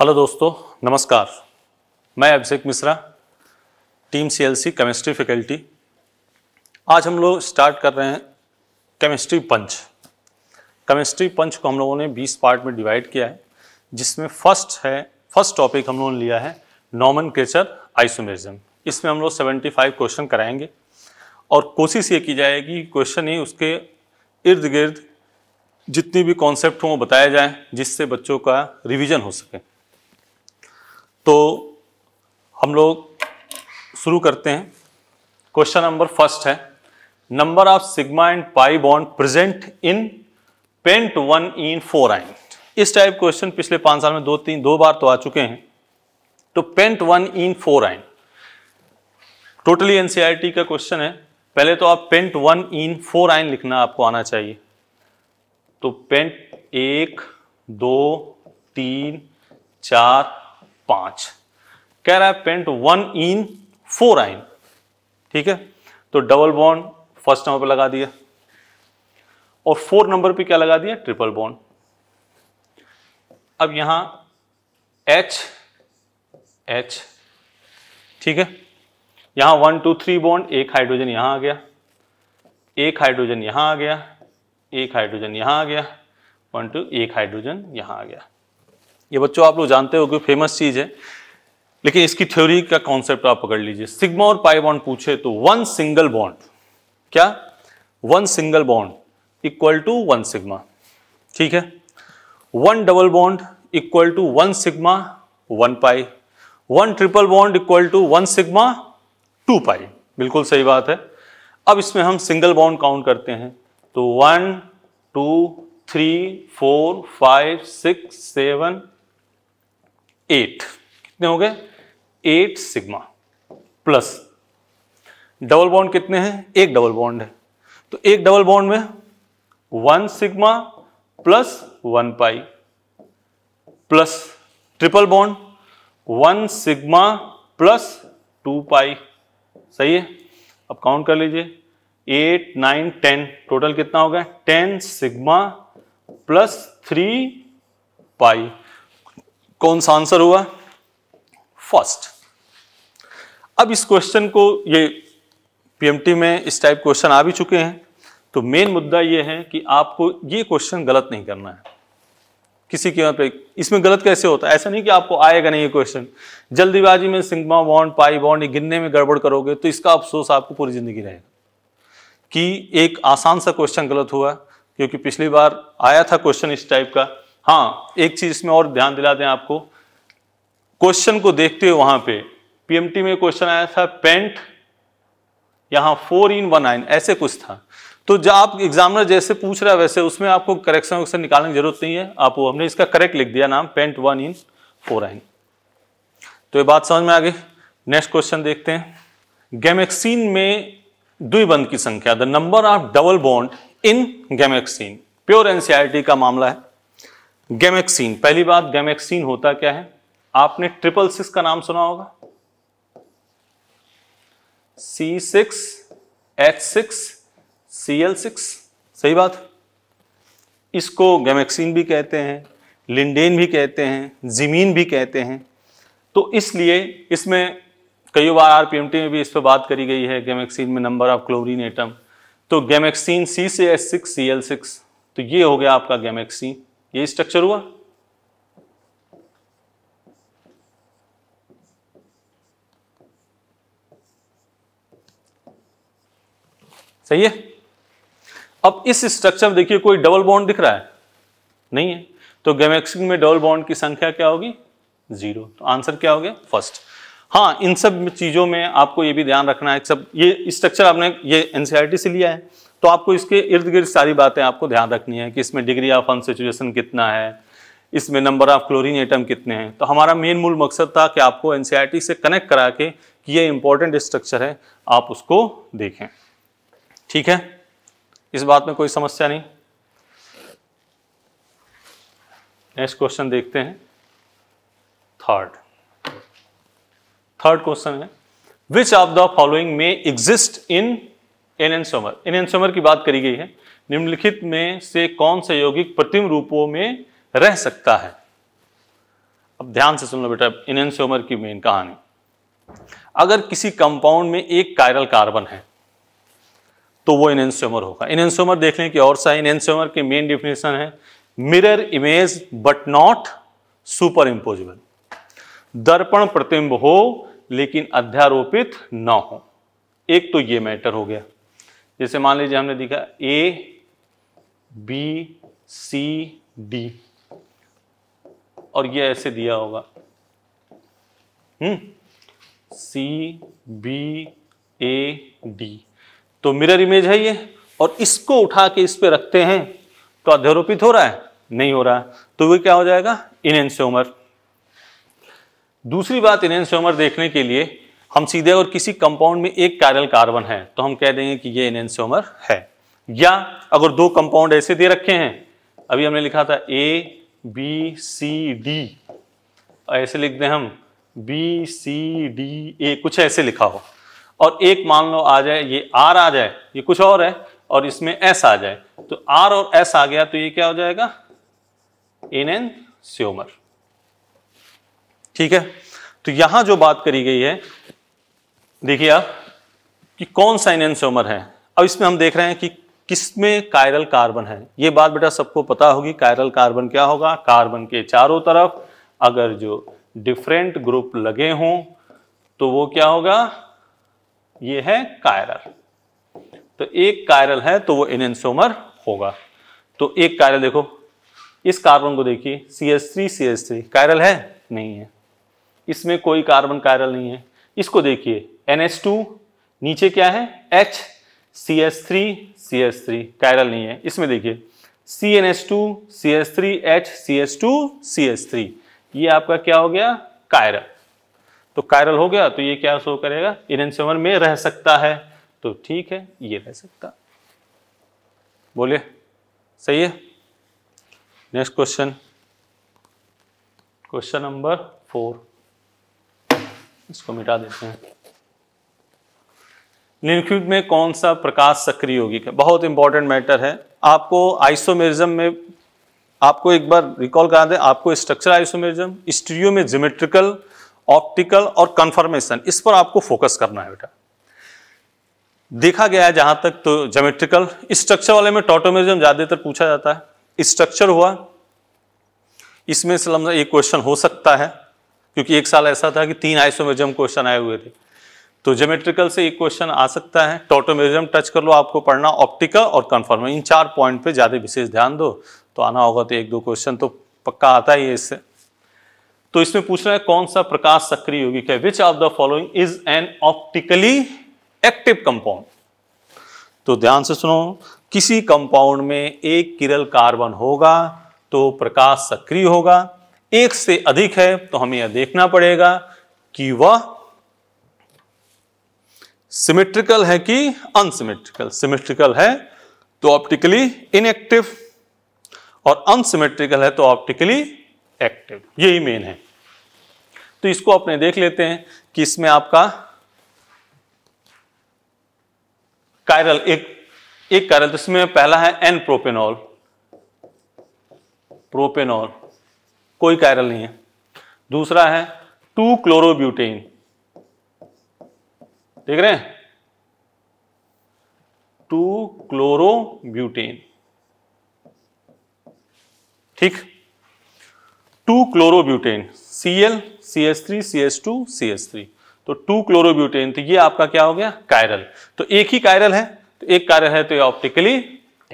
Hello दोस्तों नमस्कार मैं Abhishek Mishra team CLC chemistry faculty आज हम लोग स्टार्ट कर रहे हैं केमिस्ट्री पंच केमिस्ट्री पंच को हम लोगों ने 20 पार्ट में डिवाइड किया है जिसमें फर्स्ट है फर्स्ट टॉपिक हम लोगों ने लिया है नॉमन क्रेचर आइसोमेरिज्म इसमें हम लोग 75 क्वेश्चन कराएंगे और कोशिश ये की जाएगी क्वेश्चन ही उसके इर्द गिर्द जितनी भी कॉन्सेप्ट हों वो बताए जाएँ जिससे बच्चों का रिविजन हो सके तो हम लोग शुरू करते हैं क्वेश्चन नंबर फर्स्ट है number of sigma and pi bond present in pent one ene four yne इस टाइप क्वेश्चन पिछले पांच साल में दो तीन दो बार तो आ चुके हैं तो pent one ene four yne totally NCERT का क्वेश्चन है पहले तो आप पेंट वन इन फोर आइन लिखना आपको आना चाहिए तो पेंट एक दो तीन चार पांच कह रहा है पेंट वन इन फोर आइन ठीक है तो डबल बॉन्ड फर्स्ट नंबर पे लगा दिया और फोर नंबर पे क्या लगा दिया ट्रिपल बॉन्ड अब यहां एच एच ठीक है यहां वन टू थ्री बॉन्ड एक हाइड्रोजन यहां आ गया एक हाइड्रोजन यहां आ गया एक हाइड्रोजन यहां आ गया वन टू एक हाइड्रोजन यहां आ गया ये बच्चों आप लोग जानते हो कि फेमस चीज़ है लेकिन इसकी थ्योरी का कॉन्सेप्ट आप पकड़ लीजिए सिग्मा और पाई बॉन्ड पूछे तो वन सिंगल बॉन्ड क्या one single bond equal to one sigma ठीक है one double bond equal to one sigma one pi one triple bond equal to one sigma two pi बिल्कुल सही बात है अब इसमें हम सिंगल बॉन्ड काउंट करते हैं तो one to three four five six seven eight कितने हो गए eight sigma plus double bond कितने हैं एक डबल बॉन्ड है तो एक डबल बॉन्ड में one sigma plus one pi plus triple bond one sigma plus two pi सही है अब काउंट कर लीजिए एट नाइन टेन टोटल कितना हो गया ten sigma plus three pi कौन सा आंसर हुआ फर्स्ट अब इस क्वेश्चन को ये पीएमटी में इस टाइप क्वेश्चन आ भी चुके हैं तो मेन मुद्दा ये है कि आपको ये क्वेश्चन गलत नहीं करना है किसी के पे इसमें गलत कैसे होता है ऐसा नहीं कि आपको आएगा नहीं ये क्वेश्चन जल्दीबाजी में सिंगमा बॉन्ड पाई बॉन्ड ये गिनने में गड़बड़ करोगे तो इसका अफसोस आपको पूरी ज़िंदगी रहेगा कि एक आसान सा क्वेश्चन गलत हुआ क्योंकि पिछली बार आया था क्वेश्चन इस टाइप का हाँ एक चीज इसमें और ध्यान दिला दें आपको क्वेश्चन को देखते हुए वहां पे पीएमटी में क्वेश्चन आया था पेंट यहां फोर इन वन आइन ऐसे कुछ था तो जब आप एग्जामिनर जैसे पूछ रहा है वैसे उसमें आपको करेक्शन वक्शन निकालने की जरूरत नहीं है आप वो हमने इसका करेक्ट लिख दिया नाम पेंट वन इन फोर आइन तो ये बात समझ में आ गई नेक्स्ट क्वेश्चन देखते हैं गैमेक्सीन में द्विबंध की संख्या the number of double bond in gammexane pure NCERT का मामला है गैमेक्सीन पहली बात गैमेक्सीन होता क्या है आपने ट्रिपल सिक्स का नाम सुना होगा C six H six C L six सही बात इसको गैमेक्सीन भी कहते हैं लिंडेन भी कहते हैं ज़मीन भी कहते हैं तो इसलिए इसमें कई बार आरपीएमटी में भी इस पर बात करी गई है गैमेक्सिन में नंबर ऑफ क्लोरीन एटम तो गैमेक्सीन सी से S six C L six तो ये हो गया आपका गैमेक्सीन ये स्ट्रक्चर हुआ सही है अब इस स्ट्रक्चर में देखिए कोई डबल बॉन्ड दिख रहा है नहीं है तो गैमेक्सिंग में डबल बॉन्ड की संख्या क्या होगी जीरो तो आंसर क्या हो गया फर्स्ट हाँ इन सब चीज़ों में आपको ये भी ध्यान रखना है सब ये स्ट्रक्चर आपने ये एनसीआरटी e से लिया है तो आपको इसके इर्द गिर्द सारी बातें आपको ध्यान रखनी है कि इसमें डिग्री ऑफ अनसेचुरेशन कितना है इसमें नंबर ऑफ क्लोरीन एटम कितने हैं तो हमारा मेन मूल मकसद था कि आपको एन से कनेक्ट करा के कि ये इंपॉर्टेंट स्ट्रक्चर है आप उसको देखें ठीक है इस बात में कोई समस्या नहीं नेक्स्ट क्वेश्चन देखते हैं थर्ड थर्ड क्वेश्चन है विच ऑफ द फॉलोइंग में एग्जिस्ट इन एनएनसोमर एनएनसोमर की बात करी गई है निम्नलिखित में से कौन सा यौगिक प्रतिम रूपों में रह सकता है अब ध्यान से सुन लो बेटा एनएनसोमर की मेन कहानी अगर किसी कंपाउंड में एक कायरल कार्बन है तो वो इनएनसोमर होगा इनएनसोमर देख लें कि और सा इनएनसोमर की मेन डिफिनेशन है mirror image but not superimposable दर्पण प्रतिम्ब हो लेकिन अध्यारोपित ना हो एक तो ये मैटर हो गया जैसे मान लीजिए हमने देखा ए बी सी डी और ये ऐसे दिया होगा हम्म सी बी ए डी तो मिरर इमेज है ये और इसको उठा के इस पे रखते हैं तो अध्यारोपित हो रहा है नहीं हो रहा तो वो क्या हो जाएगा उम्र दूसरी बात उम्र देखने के लिए हम सीधे और किसी कंपाउंड में एक कैरल कार्बन है तो हम कह देंगे कि ये एनएनसोमर है या अगर दो कंपाउंड ऐसे दे रखे हैं अभी हमने लिखा था ए बी सी डी ऐसे लिख दें हम बी सी डी ए कुछ ऐसे लिखा हो और एक मान लो आ जाए ये आर आ जाए ये कुछ और है और इसमें एस आ जाए तो आर और एस आ गया तो ये क्या हो जाएगा एन एन ठीक है तो यहां जो बात करी गई है देखिए आप कि कौन सा इनसोमर है अब इसमें हम देख रहे हैं कि किसमें कायरल कार्बन है ये बात बेटा सबको पता होगी कायरल कार्बन क्या होगा कार्बन के चारों तरफ अगर जो डिफरेंट ग्रुप लगे हों तो वो क्या होगा ये है कायरल तो एक कायरल है तो वो इनसोमर होगा तो एक कायरल देखो इस कार्बन को देखिए C S three C S three chiral है नहीं है इसमें कोई कार्बन कायरल नहीं है इसको देखिए टू नीचे क्या है H C S three C S three chiral नहीं है इसमें देखिए C C C N S S two three H S two C S three ये आपका क्या हो गया कायरल तो कायरल हो गया तो ये क्या शो करेगा इन एन सेवन में रह सकता है तो ठीक है ये रह सकता बोलिए सही है next question question number four इसको मिटा देते हैं निम्नलिखित में कौन सा प्रकाश सक्रिय होगी बहुत इंपॉर्टेंट मैटर है आपको आइसोमेरिज्म में आपको एक बार रिकॉल करा दें आपको स्ट्रक्चर आइसोमेरिज्म स्टीरियो में जोमेट्रिकल ऑप्टिकल और कन्फर्मेशन इस पर आपको फोकस करना है बेटा देखा गया है जहां तक तो जोमेट्रिकल स्ट्रक्चर वाले में टोटोमेरिज्म ज्यादातर पूछा जाता है स्ट्रक्चर हुआ इसमें से एक क्वेश्चन हो सकता है क्योंकि एक साल ऐसा था कि तीन आइसोमेरिज्म क्वेश्चन आए हुए थे तो जोमेट्रिकल से एक क्वेश्चन आ सकता है टोटोमेजम टच कर लो आपको पढ़ना ऑप्टिकल और कन्फर्म इन चार पॉइंट पे ज़्यादा विशेष ध्यान दो तो आना होगा तो एक दो क्वेश्चन तो पक्का आता ही है इससे तो इसमें पूछ रहा है कौन सा प्रकाश सक्रिय होगी क्या which of the following is an optically active compound तो ध्यान से सुनो किसी कंपाउंड में एक किरल कार्बन होगा तो प्रकाश सक्रिय होगा एक से अधिक है तो हमें यह देखना पड़ेगा कि वह सिमेट्रिकल है कि अनसिमेट्रिकल सिमेट्रिकल है तो ऑप्टिकली इनएक्टिव और अनसिमेट्रिकल है तो ऑप्टिकली एक्टिव यही मेन है तो इसको अपने देख लेते हैं कि इसमें आपका कायरल एक एक कायरल तो इसमें पहला है एन प्रोपेनॉल प्रोपेनॉल कोई कायरल नहीं है दूसरा है टू क्लोरोब्यूटेन देख रहे हैं टू क्लोरोब्यूटेन ठीक two chlorobutane Cl, CH3, CH2, CH3 तो टू क्लोरोब्यूटेन तो ये आपका क्या हो गया कायरल तो एक ही कायरल है तो एक कायरल है तो ये ऑप्टिकली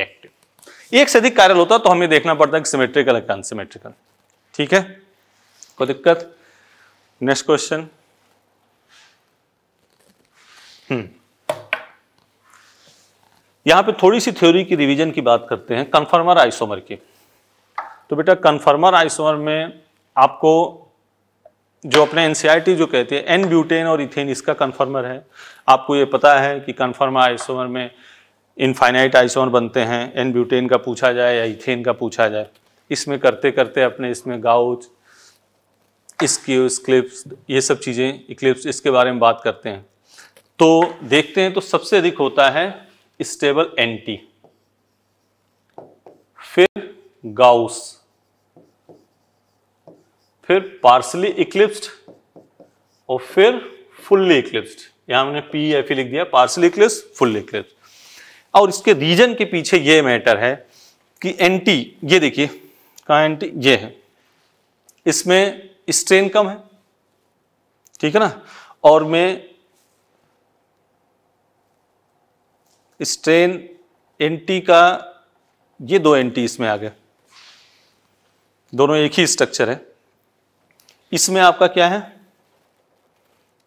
एक्टिव एक से अधिक कायरल होता है तो हमें देखना पड़ता है कि सिमेट्रिकल है अनसिमेट्रिकल ठीक है कोई दिक्कत नेक्स्ट क्वेश्चन हम्म। यहां पे थोड़ी सी थ्योरी की रिवीजन की बात करते हैं कन्फर्मर आइसोमर की तो बेटा कन्फर्मर आइसोमर में आपको जो अपने एन जो कहते हैं एन ब्यूटेन और इथेन इसका कन्फर्मर है आपको ये पता है कि कन्फर्मर आइसोमर में इनफाइनाइट आइसोमर बनते हैं एन ब्यूटेन का पूछा जाए या इथेन का पूछा जाए इसमें करते करते अपने इसमें गाउच इसकी क्लिप्स ये सब चीज़ें इक्लिप्स इसके बारे में बात करते हैं तो देखते हैं तो सबसे अधिक होता है स्टेबल एंटी फिर गाउस फिर पार्सली इक्लिप्स्ड और फिर फुल्ली इक्लिप्स्ड यहां हमने पी एफ e लिख दिया पार्सली इक्लिप्स फुल्ली इक्लिप्स और इसके रीजन के पीछे ये मैटर है कि एंटी ये देखिए कहा एंटी ये है इसमें स्ट्रेन कम है ठीक है ना और में स्ट्रेन एन टी का ये दो एन टी इसमें आ गए दोनों एक ही स्ट्रक्चर है इसमें आपका क्या है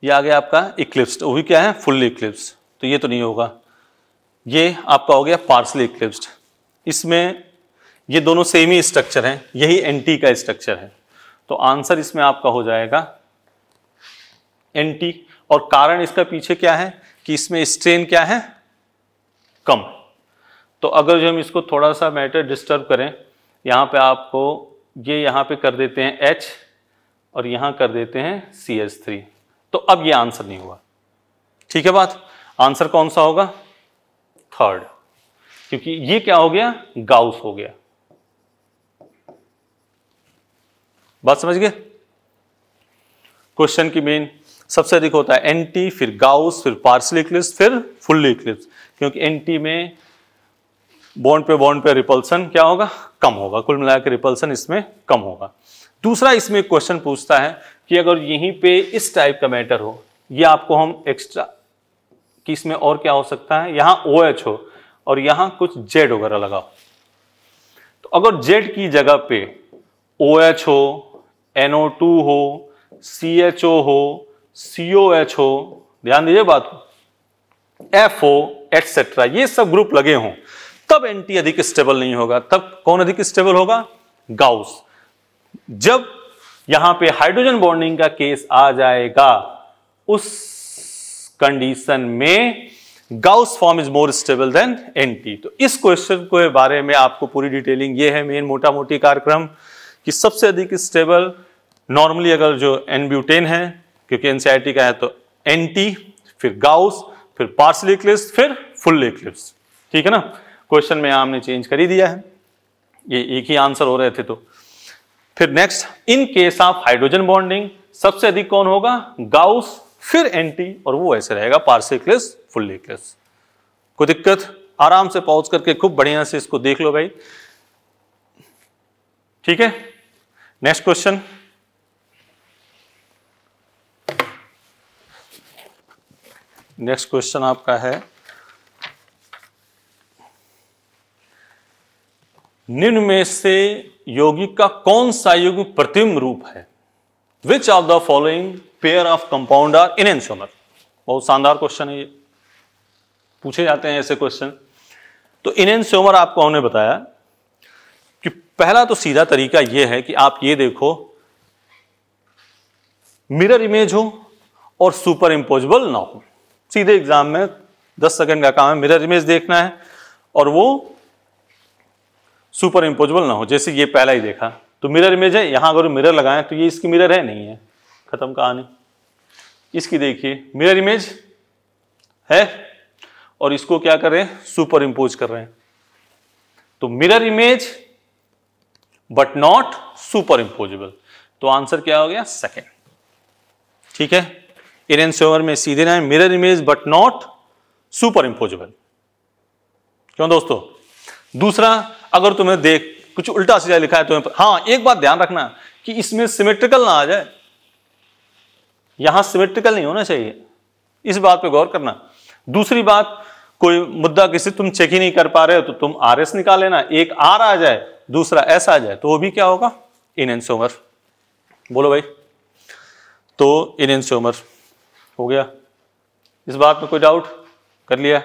ये आ गया आपका इक्लिप्स वो भी क्या है फुल्ली इक्लिप्स तो ये तो नहीं होगा ये आपका हो गया पार्सली इक्लिप्स इसमें ये दोनों सेम ही स्ट्रक्चर हैं यही एन टी का स्ट्रक्चर है तो आंसर इसमें आपका हो जाएगा एन टी और कारण इसका पीछे क्या है कि इसमें स्ट्रेन क्या है कम तो अगर जो हम इसको थोड़ा सा मैटर डिस्टर्ब करें यहाँ पे आपको ये यहाँ पे कर देते हैं H और यहाँ कर देते हैं सी एच थ्री तो अब ये आंसर नहीं हुआ ठीक है बात आंसर कौन सा होगा थर्ड क्योंकि ये क्या हो गया गाउस हो गया बात समझ गए क्वेश्चन की मेन सबसे अधिक होता है एंटी फिर गाउस फिर पार्सल इक्लिप्स फिर फुल इक्लिप्स क्योंकि एन में बॉन्ड पे बॉन्ड पे रिपल्सन क्या होगा कम होगा कुल मिलाकर रिपल्सन इसमें कम होगा दूसरा इसमें क्वेश्चन पूछता है कि अगर यहीं पे इस टाइप का मैटर हो ये आपको हम एक्स्ट्रा कि इसमें और क्या हो सकता है यहाँ ओ OH हो और यहाँ कुछ जेड वगैरह लगाओ तो अगर जेड की जगह पे ओ OH हो टू हो ओ हो एच हो ध्यान दीजिए बात को एफ ओ एटसेट्रा ये सब ग्रुप लगे हों तब एंटी अधिक स्टेबल नहीं होगा तब कौन अधिक स्टेबल होगा गाउस जब यहां पे हाइड्रोजन बॉन्डिंग का केस आ जाएगा उस कंडीशन में gauche form is more stable than anti तो इस क्वेश्चन के बारे में आपको पूरी डिटेलिंग ये है मेन मोटा मोटी कार्यक्रम कि सबसे अधिक स्टेबल नॉर्मली अगर जो एनब्यूटेन है क्योंकि एनसीआईटी का है तो एंटी फिर गाउस फिर पार्सल इक्लिप्स फिर फुल इक्लिप्स ठीक है ना क्वेश्चन में आपने चेंज कर ही दिया है ये एक ही आंसर हो रहे थे तो फिर next in case of hydrogen bonding सबसे अधिक कौन होगा गाउस फिर एंटी और वो ऐसे रहेगा पार्सल इक्लिप्स फुल इक्लिप्स कोई दिक्कत आराम से पहुंच करके खूब बढ़िया से इसको देख लो भाई ठीक है नेक्स्ट क्वेश्चन नेक्स्ट क्वेश्चन आपका है निम्न में से यौगिक का कौन सा युग प्रतिम रूप है which of the following pair of compound are enantiomer बहुत शानदार क्वेश्चन है ये पूछे जाते हैं ऐसे क्वेश्चन तो इन एनसोमर आपको हमने बताया कि पहला तो सीधा तरीका ये है कि आप ये देखो मिरर इमेज हो और सुपर इंपोजिबल ना हो सीधे एग्जाम में दस सेकंड का काम है मिरर इमेज देखना है और वो सुपर इम्पोजिबल ना हो जैसे ये पहला ही देखा तो मिरर इमेज है यहां अगर मिरर लगाएं तो ये इसकी मिरर है नहीं है खत्म कहानी इसकी देखिए मिरर इमेज है और इसको क्या कर रहे हैं सुपर इम्पोज कर रहे हैं तो mirror image but not superimposable तो आंसर क्या हो गया सेकेंड ठीक है एरियन एनस्योमर में सीधे ना mirror image but not superimposable क्यों दोस्तों दूसरा अगर तुम्हें देख कुछ उल्टा सीधा लिखा है तुम्हें हाँ एक बात ध्यान रखना कि इसमें सिमेट्रिकल ना आ जाए यहां सिमेट्रिकल नहीं होना चाहिए इस बात पे गौर करना दूसरी बात कोई मुद्दा किसी तुम चेक ही नहीं कर पा रहे हो तो तुम आर एस निकाल लेना एक आर आ जाए दूसरा एस आ जाए तो वो भी क्या होगा इन एनसोमर बोलो भाई तो इन एनसोमर हो गया इस बात में कोई डाउट कर लिया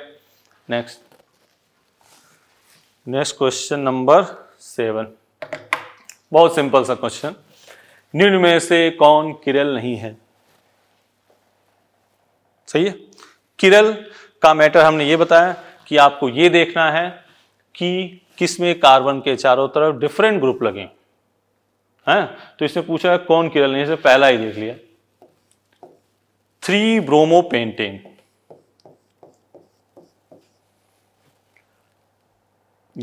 next next question number seven बहुत सिंपल सा क्वेश्चन निम्न में से कौन किरल नहीं है सही है किरल का मैटर हमने ये बताया कि आपको ये देखना है कि किस में कार्बन के चारों तरफ डिफरेंट ग्रुप लगे हैं तो इसमें पूछा है कौन किरल नहीं है पहला ही देख लिया थ्री ब्रोमो पेंटेन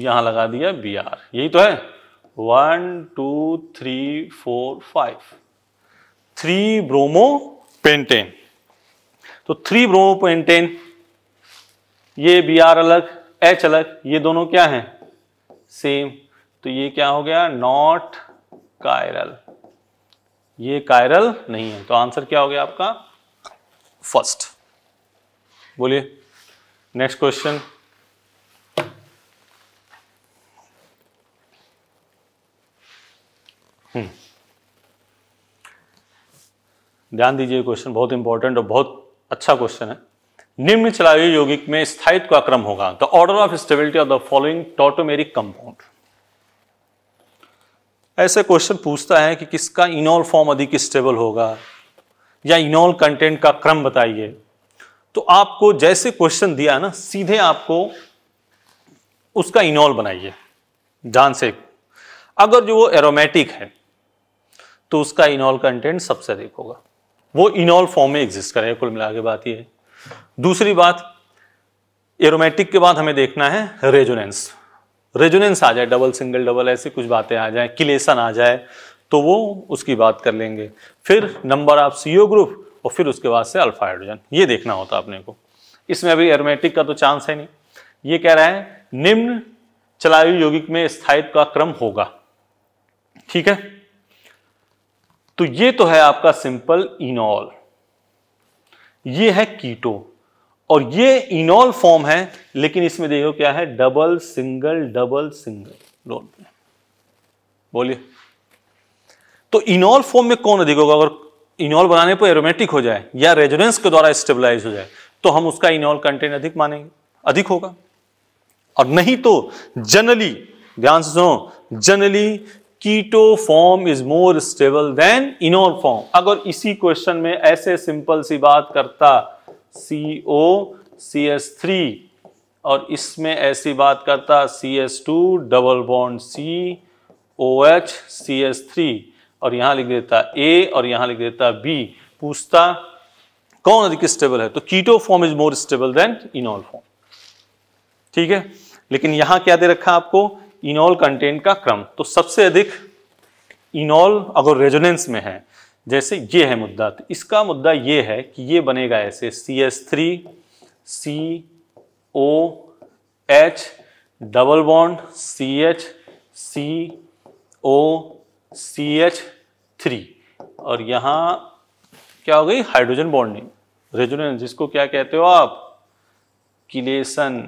यहां लगा दिया बी आर यही तो है one to three four five three bromo pentane तो थ्री ब्रोमो पेंटेन ये बी आर अलग एच अलग ये दोनों क्या हैं सेम तो ये क्या हो गया नॉट कायरल ये कायरल नहीं है तो आंसर क्या हो गया आपका फर्स्ट बोलिए नेक्स्ट हम्म। क्वेश्चन ध्यान दीजिए क्वेश्चन बहुत इंपॉर्टेंट और बहुत अच्छा क्वेश्चन है निम्न चलायु यौगिक में स्थायित्व का क्रम होगा the order of stability of the following tautomeric compound ऐसे क्वेश्चन पूछता है कि किसका इनोल फॉर्म अधिक स्टेबल होगा या इनोल कंटेंट का क्रम बताइए तो आपको जैसे क्वेश्चन दिया ना सीधे आपको उसका इनोल बनाइए जान से अगर जो वो एरोमेटिक है तो उसका इनोल कंटेंट सबसे अधिक होगा वो इनोल फॉर्म में एग्जिस्ट करेगा कुल मिला के बात यह है दूसरी बात एरोमेटिक के बाद हमें देखना है रेजोनेंस रेजोनेंस आ जाए डबल सिंगल डबल ऐसी कुछ बातें आ जाए किलेसन आ जाए तो वो उसकी बात कर लेंगे फिर नंबर ऑफ सी ग्रुप और फिर उसके बाद से अल्फा हाइड्रोजन ये देखना होता अपने को इसमें अभी एरोमेटिक का तो चांस है नहीं ये कह रहा है निम्न चलायु यौगिक में स्थायित्व का क्रम होगा ठीक है तो ये तो है आपका सिंपल इनॉल ये है कीटो और ये इनॉल फॉर्म है लेकिन इसमें देखो क्या है डबल सिंगल डबल सिंगल बोलिए तो इनॉल फॉर्म में कौन अधिक होगा अगर इनॉल बनाने पर एरोमेटिक हो जाए या रेजोनेंस के द्वारा स्टेबलाइज हो जाए तो हम उसका इनॉल कंटेंट अधिक मानेंगे अधिक होगा और नहीं तो जनरली ध्यान से सुनो generally keto form is more stable than enol form अगर इसी क्वेश्चन में ऐसे सिंपल सी बात करता सी ओ सी एस थ्री और इसमें ऐसी बात करता C S two double bond C O H C S three और यहां लिख देता ए और यहां लिख देता बी पूछता कौन अधिक स्टेबल है तो keto form is more stable than enol form ठीक है लेकिन यहां क्या दे रखा आपको इनॉल कंटेंट का क्रम तो सबसे अधिक इनॉल अगर रेजोनेंस में है जैसे ये है मुद्दा तो इसका मुद्दा ये है कि ये बनेगा ऐसे C S three C O H double bond C H C O C H three और यहाँ क्या हो गई हाइड्रोजन बॉन्डिंग रेजोनेंस जिसको क्या कहते हो आप किलेसन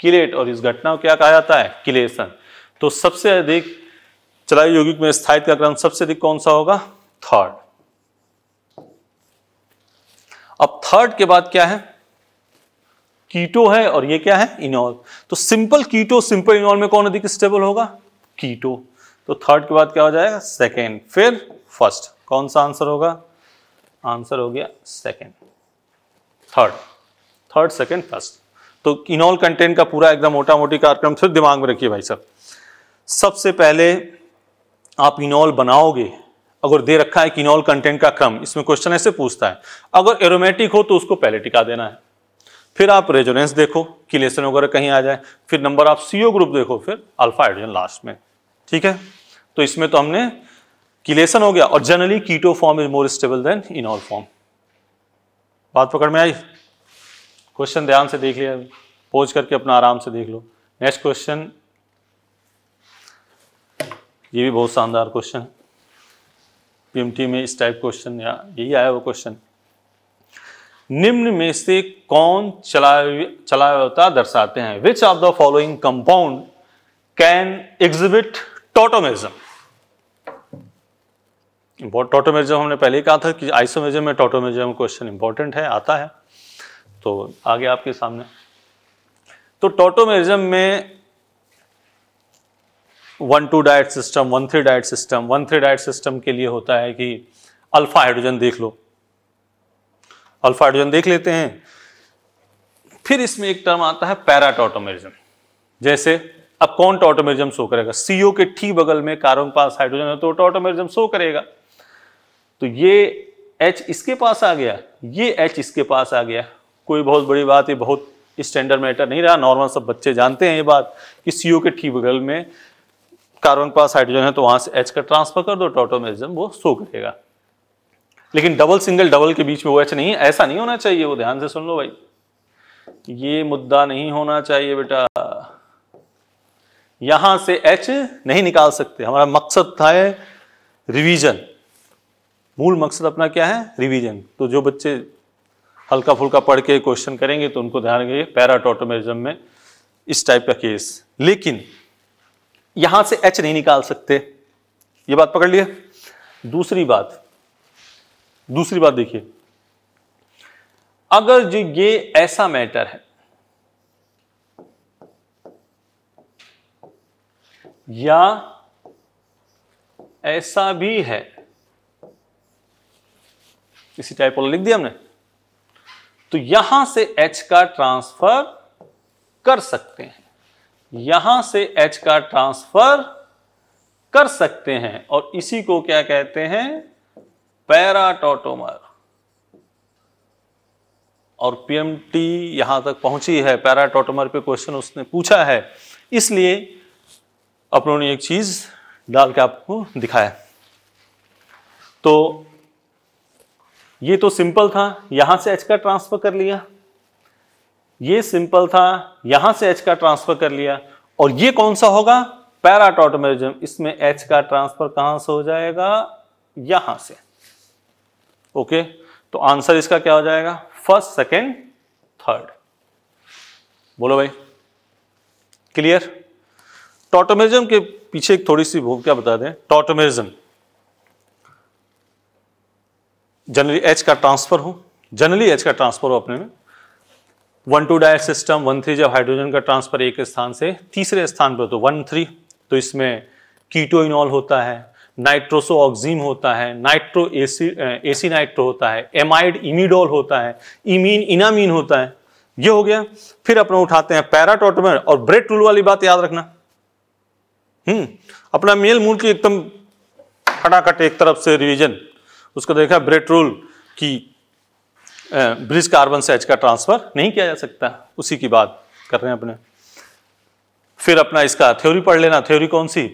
किलेट और इस घटना को क्या कहा जाता है किलेसन तो सबसे अधिक चलाई यौगिक में स्थायित्व का क्रम सबसे अधिक कौन सा होगा थर्ड अब थर्ड के बाद क्या है कीटो है और ये क्या है इनॉल तो सिंपल कीटो सिंपल इनॉल में कौन अधिक स्टेबल होगा कीटो तो थर्ड के बाद क्या हो जाएगा सेकेंड फिर फर्स्ट कौन सा आंसर होगा आंसर हो गया second third third second first तो इनॉल कंटेंट का पूरा एकदम मोटा मोटी कार्यक्रम सिर्फ तो दिमाग में रखिए भाई साहब सबसे पहले आप इनॉल बनाओगे अगर दे रखा है कि इनॉल कंटेंट का क्रम इसमें क्वेश्चन ऐसे पूछता है अगर एरोमेटिक हो तो उसको पहले टिका देना है फिर आप रेजोनेंस देखो किलेसन वगैरह कहीं आ जाए फिर नंबर आप सीओ ग्रुप देखो फिर अल्फा हाइड्रोजन लास्ट में ठीक है तो इसमें तो हमने किलेसन हो गया और generally keto form is more stable than enol form बात पकड़ में आई क्वेश्चन ध्यान से देख लिया पोज करके अपना आराम से देख लो नेक्स्ट क्वेश्चन ये भी बहुत शानदार क्वेश्चन पीएमटी में इस टाइप क्वेश्चन या यही आया वो क्वेश्चन निम्न में से कौन चला चलावता दर्शाते हैं which of the following compound can exhibit tautomerism tautomerism हमने पहले ही कहा था कि आइसोमेजम में टोटोमेरिज्म क्वेश्चन इंपॉर्टेंट है आता है तो आगे आपके सामने तो टोटोमेरिज्म में one two diad system one three diad system one three diad system के लिए होता है कि अल्फा हाइड्रोजन देख लो अल्फा हाइड्रोजन देख लेते हैं फिर इसमें एक टर्म आता है पैराटोटोमेरिज्म जैसे अब कौन टोटोमेरिजम शो करेगा सीओ के ठीक बगल में कार्बन पास हाइड्रोजन है तो टोटोमेरिजम शो करेगा तो ये एच इसके पास आ गया ये एच इसके पास आ गया कोई बहुत बड़ी बात है बहुत स्टैंडर्ड मैटर नहीं रहा नॉर्मल सब बच्चे जानते हैं ये बात कि सीओ के ठीक बगल में कार्बन पास हाइड्रोजन है तो वहां से एच का ट्रांसफर कर दो टोटोमेरिजम वो शो करेगा लेकिन डबल सिंगल डबल के बीच में वो एच नहीं है ऐसा नहीं होना चाहिए वो ध्यान से सुन लो भाई ये मुद्दा नहीं होना चाहिए बेटा यहां से एच नहीं निकाल सकते हमारा मकसद था है रिवीजन मूल मकसद अपना क्या है रिवीजन तो जो बच्चे हल्का फुल्का पढ़ के क्वेश्चन करेंगे तो उनको ध्यान रखिए पैराटोटोमिज्म में इस टाइप का केस लेकिन यहां से एच नहीं निकाल सकते ये बात पकड़ लिए दूसरी बात दूसरी बात देखिए अगर जो ये ऐसा मैटर है या ऐसा भी है इसी टाइप वाला लिख दिया हमने तो यहां से H का ट्रांसफर कर सकते हैं यहां से H का ट्रांसफर कर सकते हैं और इसी को क्या कहते हैं पैराटोटोमर और पीएमटी यहां तक पहुंची है पैराटोटोमर पे क्वेश्चन उसने पूछा है इसलिए अपनों ने एक चीज़ डाल के आपको दिखाया तो ये तो सिंपल था यहां से एच का ट्रांसफ़र कर लिया ये सिंपल था यहां से एच का ट्रांसफ़र कर लिया और ये कौन सा होगा पैराटोटोमेरिज्म इसमें एच का ट्रांसफ़र कहां से हो जाएगा यहां से ओके तो आंसर इसका क्या हो जाएगा फर्स्ट सेकेंड थर्ड बोलो भाई क्लियर टॉटमिज्म के पीछे एक थोड़ी सी भूमिका बता दें टॉटमिज्म जनरली एच का ट्रांसफर हो जनरली एच का ट्रांसफर हो अपने में one two diad system one three जब हाइड्रोजन का ट्रांसफर एक स्थान से तीसरे स्थान पर तो वन थ्री तो इसमें कीटो इनॉल होता है नाइट्रोसो ऑक्जीम होता है नाइट्रो एसी एसी नाइट्रो होता है एमाइड इमिडोल होता है इमीन इनामीन होता है ये हो गया फिर अपना उठाते हैं पैराटोटमर और ब्रेड टूल वाली बात याद रखना हम्म अपना मेल मूल की एकदम फटाखट एक तरफ से रिवीजन उसको देखा ब्रेट रूल की ब्रिज कार्बन से एच का ट्रांसफर नहीं किया जा सकता उसी की बात कर रहे हैं अपने फिर अपना इसका थ्योरी पढ़ लेना थ्योरी कौन सी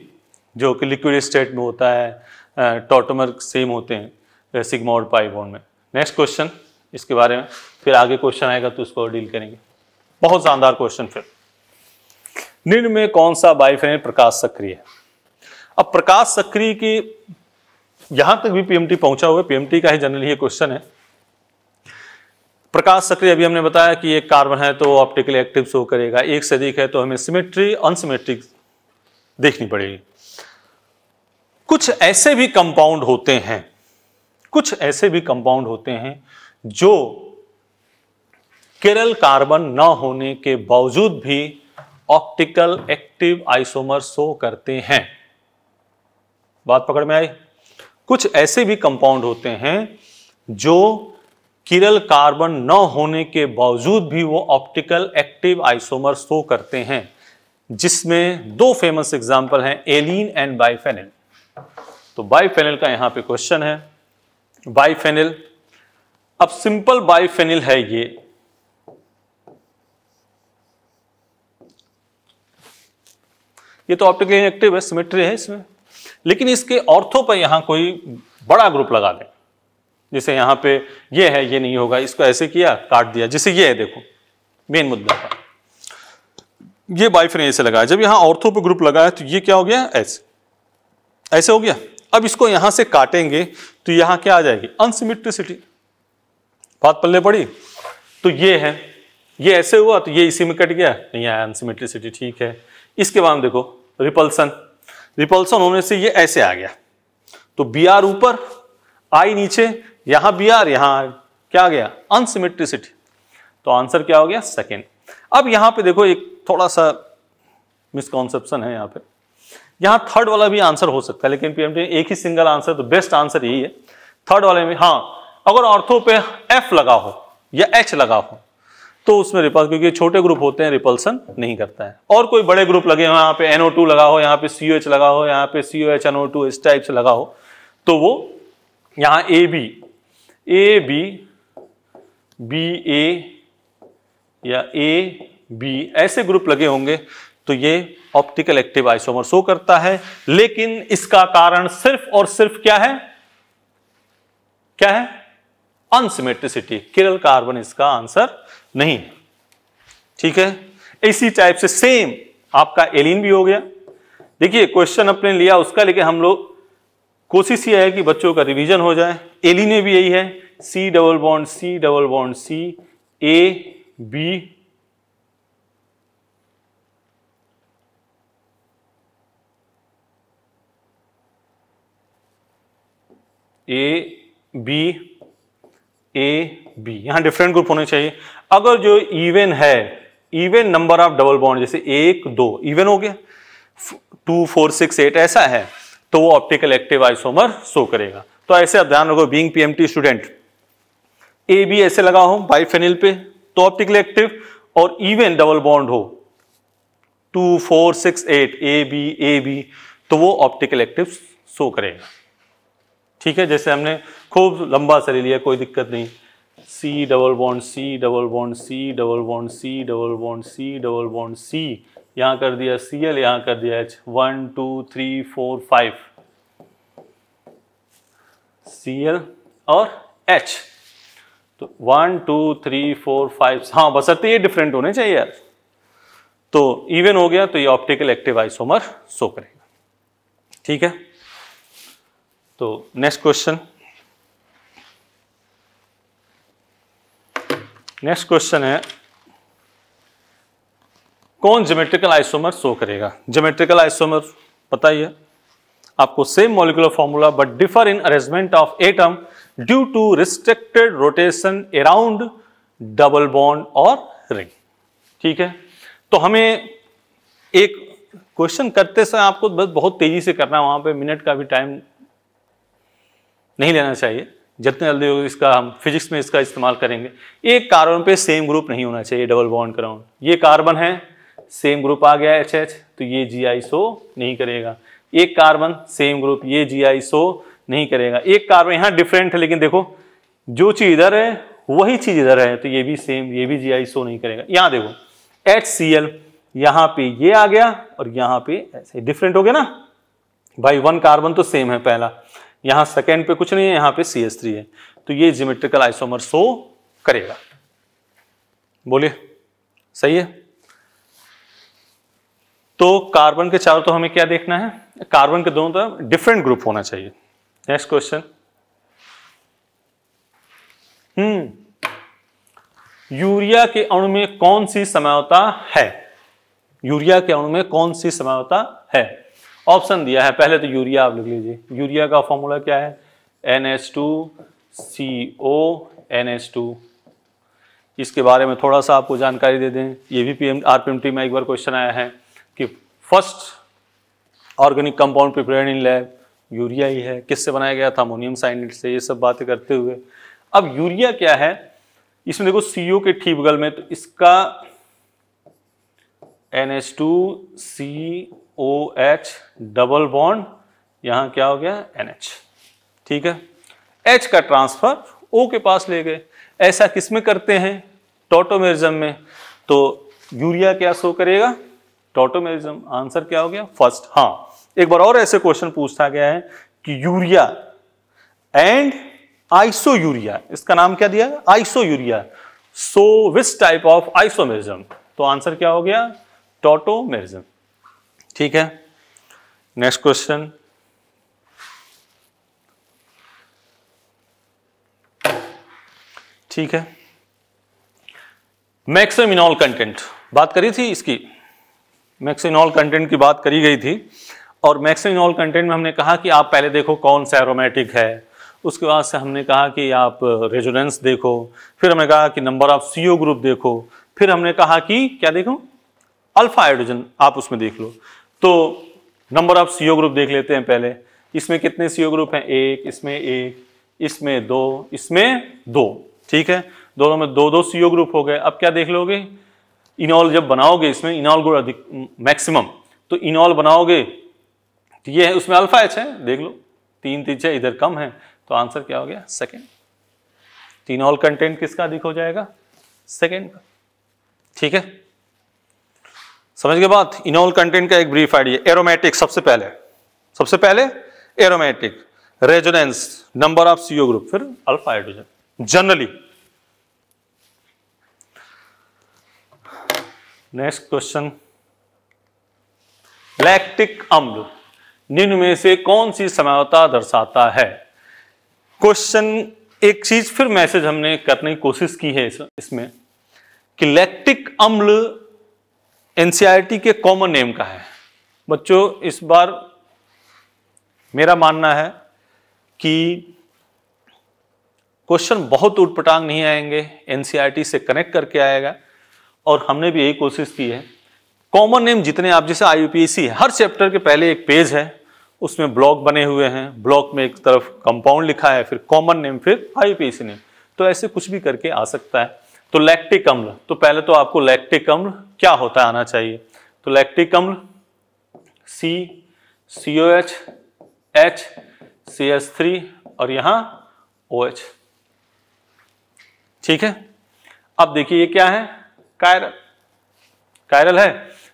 जो कि लिक्विड स्टेट में होता है टोटोमर सेम होते हैं सिग्मा और पाई बॉन्ड में नेक्स्ट क्वेश्चन इसके बारे में फिर आगे क्वेश्चन आएगा तो उसको डील करेंगे बहुत शानदार क्वेश्चन फिर निम्न में कौन सा बाइफेनेट प्रकाश सक्रिय है अब प्रकाश सक्रिय की यहां तक भी पीएमटी पहुंचा हुआ पीएमटी का ही जनरली ये क्वेश्चन है प्रकाश सक्रिय अभी हमने बताया कि एक कार्बन है तो ऑप्टिकली एक्टिव शो करेगा एक से अधिक है तो हमें सिमेट्री अनसिमेट्रिक देखनी पड़ेगी कुछ ऐसे भी कंपाउंड होते हैं कुछ ऐसे भी कंपाउंड होते हैं जो केरल कार्बन न होने के बावजूद भी ऑप्टिकल एक्टिव आइसोमर शो करते हैं बात पकड़ में आई कुछ ऐसे भी कंपाउंड होते हैं जो किरल कार्बन न होने के बावजूद भी वो ऑप्टिकल एक्टिव आइसोमर शो करते हैं जिसमें दो फेमस एग्जाम्पल हैं एलिन एंड बाइफेनिल तो बाइफेनिल का यहां पे क्वेश्चन है बाइफेनिल अब सिंपल बाइफेनिल है ये ये तो ऑप्टिकली इनएक्टिव है सिमेट्री है इसमें लेकिन इसके ऑर्थो पर यहाँ कोई बड़ा ग्रुप लगा दें जैसे यहाँ पे ये है ये नहीं होगा इसको ऐसे किया काट दिया जैसे ये है देखो मेन मुद्दा का ये बाइफ्रेन ऐसे लगाया जब यहाँ ऑर्थो पर ग्रुप लगाया तो ये क्या हो गया ऐसे ऐसे हो गया अब इसको यहाँ से काटेंगे तो यहाँ क्या आ जाएगी अनसिमिट्रिसिटी बात पल्ले पड़ी तो ये है ये ऐसे हुआ तो ये इसी में कट गया नहीं आया अनसिमिट्रिसिटी ठीक है इसके बाद देखो रिपल्सन रिपल्सन होने से ये ऐसे आ गया तो बी आर ऊपर आई नीचे यहां बी आर यहां क्या आ गया अनसिमेट्रिसिटी तो आंसर क्या हो गया सेकेंड अब यहां पे देखो एक थोड़ा सा मिसकॉन्सेप्शन है यहां पे यहां थर्ड वाला भी आंसर हो सकता है लेकिन पीएमटी एक ही सिंगल आंसर तो बेस्ट आंसर यही है थर्ड वाले में हाँ अगर ऑर्थो पे एफ लगा हो या एच लगा हो तो उसमें रिपल्स क्योंकि छोटे ग्रुप होते हैं रिपल्सन नहीं करता है और कोई बड़े ग्रुप लगे हो यहाँ पे टू लगा हो यहाँ पे एच लगा हो यहाँ पे एनओ टू इस टाइप से लगा हो तो वो यहाँ A B A B B A या ए बी ऐसे ग्रुप लगे होंगे तो ये ऑप्टिकल एक्टिव आइसोमर शो करता है लेकिन इसका कारण सिर्फ और सिर्फ क्या है क्या है अनसिमेट्रिसिटी किरल कार्बन इसका आंसर नहीं ठीक है इसी टाइप से सेम आपका एलिन भी हो गया देखिए क्वेश्चन अपने लिया उसका लेकिन हम लोग कोशिश ये है कि बच्चों का रिवीजन हो जाए एलिन में भी यही है C double bond C double bond C A B A B A B यहां डिफरेंट ग्रुप होने चाहिए अगर जो इवन है even number of double bond जैसे एक दो इवन हो गया टू फोर सिक्स एट ऐसा है तो वो ऑप्टिकल एक्टिव आइसोमर शो करेगा तो ऐसे आप ध्यान रखो being PMT student A B ऐसे लगा हो बाइफेनिल पे तो ऑप्टिकल एक्टिव और इवन डबल बॉन्ड हो two four six eight A B A B तो वो ऑप्टिकल एक्टिव शो करेगा ठीक है जैसे हमने खूब लंबा सरी लिया कोई दिक्कत नहीं C double bond C double bond C double bond C double bond C double bond C यहाँ कर दिया सी एल यहाँ कर दिया H one to three four five C L और एच तो one to three four five हाँ बसते ये डिफरेंट होने चाहिए यार तो इवन हो गया तो ये ऑप्टिकल एक्टिव आइसोमर सो करेगा ठीक है तो नेक्स्ट क्वेश्चन नेक्स्ट क्वेश्चन है कौन जोमेट्रिकल आइसोमर शो करेगा जोमेट्रिकल आइसोमर पता ही है आपको same molecular formula but differ in arrangement of atom due to restricted rotation around double bond और रिंग ठीक है तो हमें एक क्वेश्चन करते समय आपको बस बहुत तेजी से करना है वहां पे मिनट का भी टाइम नहीं लेना चाहिए जितना जल्दी हो इसका हम फिजिक्स में इसका इस्तेमाल करेंगे एक कार्बन पे सेम ग्रुप नहीं होना चाहिए डबल बॉन्ड कराउन ये कार्बन है सेम ग्रुप आ गया एच एच तो ये जी आई सो नहीं करेगा एक कार्बन सेम ग्रुप ये जी आई सो नहीं करेगा एक कार्बन यहाँ डिफरेंट है लेकिन देखो जो चीज़ इधर है वही चीज़ इधर है तो ये भी सेम ये भी जी आई सो नहीं करेगा यहाँ देखो एच सी एल यहाँ पे ये आ गया और यहाँ पे ऐसे डिफरेंट हो गया ना भाई वन कार्बन तो सेम है पहला यहां सेकेंड पे कुछ नहीं है यहां पे सी एस थ्री है तो ये जिमेट्रिकल आइसोमर शो करेगा बोलिए सही है तो कार्बन के चारों तो हमें क्या देखना है कार्बन के दोनों तरफ डिफरेंट ग्रुप होना चाहिए नेक्स्ट क्वेश्चन हम्म यूरिया के अणु में कौन सी समावता है यूरिया के अणु में कौन सी समावता है ऑप्शन दिया है पहले तो यूरिया आप लिख लीजिए यूरिया का फॉर्मूला क्या है N S two C O N S two इसके बारे में थोड़ा सा आपको जानकारी दे दें ये भी P M R P M T में एक बार क्वेश्चन आया है कि first organic compound prepared in lab urea ही है किससे बनाया गया था अमोनियम साइनेट से ये सब बातें करते हुए अब यूरिया क्या है इसमें देखो सी ओ के ठीक बगल में तो इसका N S two C O H double bond यहां क्या हो गया एन एच ठीक है एच का ट्रांसफर ओ के पास ले गए ऐसा किसमें करते हैं टोटोमेरिज्म में तो यूरिया क्या शो करेगा टोटोमेरिज्म आंसर क्या हो गया फर्स्ट हाँ एक बार और ऐसे क्वेश्चन पूछा गया है कि यूरिया एंड आइसो यूरिया इसका नाम क्या दिया iso isourea so which type of isomerism तो आंसर क्या हो गया टोटोमेरिज्म ठीक है नेक्स्ट क्वेश्चन ठीक है मैक्सिमम इनॉल कंटेंट बात करी थी इसकी मैक्सिमम इनॉल कंटेंट की बात करी गई थी और मैक्सिम इनॉल कंटेंट में हमने कहा कि आप पहले देखो कौन सा एरोमेटिक है उसके बाद से हमने कहा कि आप रेजोनेंस देखो फिर हमने कहा कि नंबर ऑफ सीओ ग्रुप देखो फिर हमने कहा कि क्या देखो अल्फा हाइड्रोजन आप उसमें देख लो तो नंबर ऑफ सीओ ग्रुप देख लेते हैं पहले इसमें कितने सीओ ग्रुप हैं एक इसमें एक इसमें दो इसमें दो ठीक है दोनों में दो दो सीओ ग्रुप हो गए अब क्या देख लोगे इनॉल जब बनाओगे इसमें इनॉल ग्रुप अधिक मैक्सिमम तो इनॉल बनाओगे तो ये है उसमें अल्फा एच है देख लो तीन तीन छह इधर कम है तो आंसर क्या हो गया सेकेंड तीनॉल तो कंटेंट किसका अधिक हो जाएगा सेकेंड का ठीक है समझ के बाद इनोल कंटेंट का एक ब्रीफ आइडिया एरोमेटिक सबसे पहले सबसे पहले aromatic resonance number of CO group फिर alpha hydrogen generally next question lactic अम्ल निम्न में से कौन सी समानता दर्शाता है क्वेश्चन एक चीज फिर मैसेज हमने करने की कोशिश की है इसमें कि लैक्टिक अम्ल एनसीईआरटी के कॉमन नेम का है बच्चों इस बार मेरा मानना है कि क्वेश्चन बहुत उटपटांग नहीं आएंगे एनसीईआरटी से कनेक्ट करके आएगा और हमने भी यही कोशिश की है कॉमन नेम जितने आप जैसे आईयूपीएसी हर चैप्टर के पहले एक पेज है उसमें ब्लॉक बने हुए हैं ब्लॉक में एक तरफ कंपाउंड लिखा है फिर कॉमन नेम फिर आईयूपीएसी नेम तो ऐसे कुछ भी करके आ सकता है तो लैक्टिक अम्ल तो पहले तो आपको लैक्टिक अम्ल क्या होता है आना चाहिए तो लैक्टिक अम्ल C C O H H C H three और यहां ओ एच ठीक है अब देखिए ये क्या है कायरल कायरल है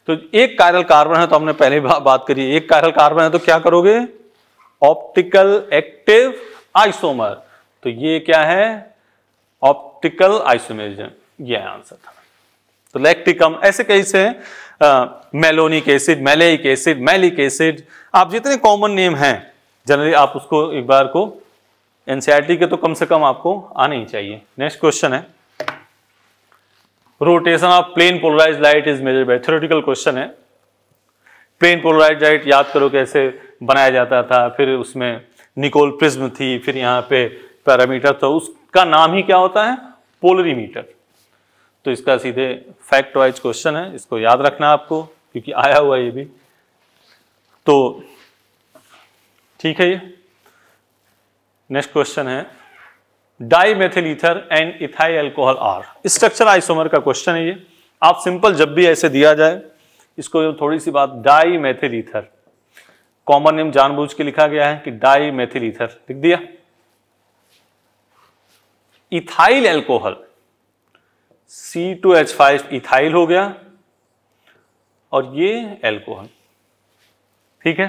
तो एक कायरल कार्बन है तो हमने पहले बा, बात करी एक कायरल कार्बन है तो क्या करोगे ऑप्टिकल एक्टिव आइसोमर तो ये क्या है ऑप्ट ऑप्टिकल आइसोमेरिज्म ये आंसर था तो लैक्टिकम ऐसे कई से malonic acid maleic acid malic acid आप जितने कॉमन नेम हैं जनरली आप उसको एक बार को एनसीआरटी e के तो कम से कम आपको आने ही चाहिए नेक्स्ट क्वेश्चन है rotation of plane polarise light is measure by theoretical question है प्लेन पोलराइज लाइट याद करो कैसे बनाया जाता था फिर उसमें निकोल प्रिज्म थी फिर यहाँ पे पैरामीटर था तो उसका नाम ही क्या होता है पोलरीमीटर तो इसका सीधे फैक्ट वाइज क्वेश्चन है इसको याद रखना आपको क्योंकि आया हुआ ये भी तो ठीक है ये नेक्स्ट क्वेश्चन है dimethyl ether and ethyl alcohol are structure isomer का क्वेश्चन है ये आप सिंपल जब भी ऐसे दिया जाए इसको थोड़ी सी बात dimethyl ether common name जानबूझ के लिखा गया है कि डाई मेथिल ईथर लिख दिया ethyl alcohol C two H five ethyl हो गया और ये एल्कोहल ठीक है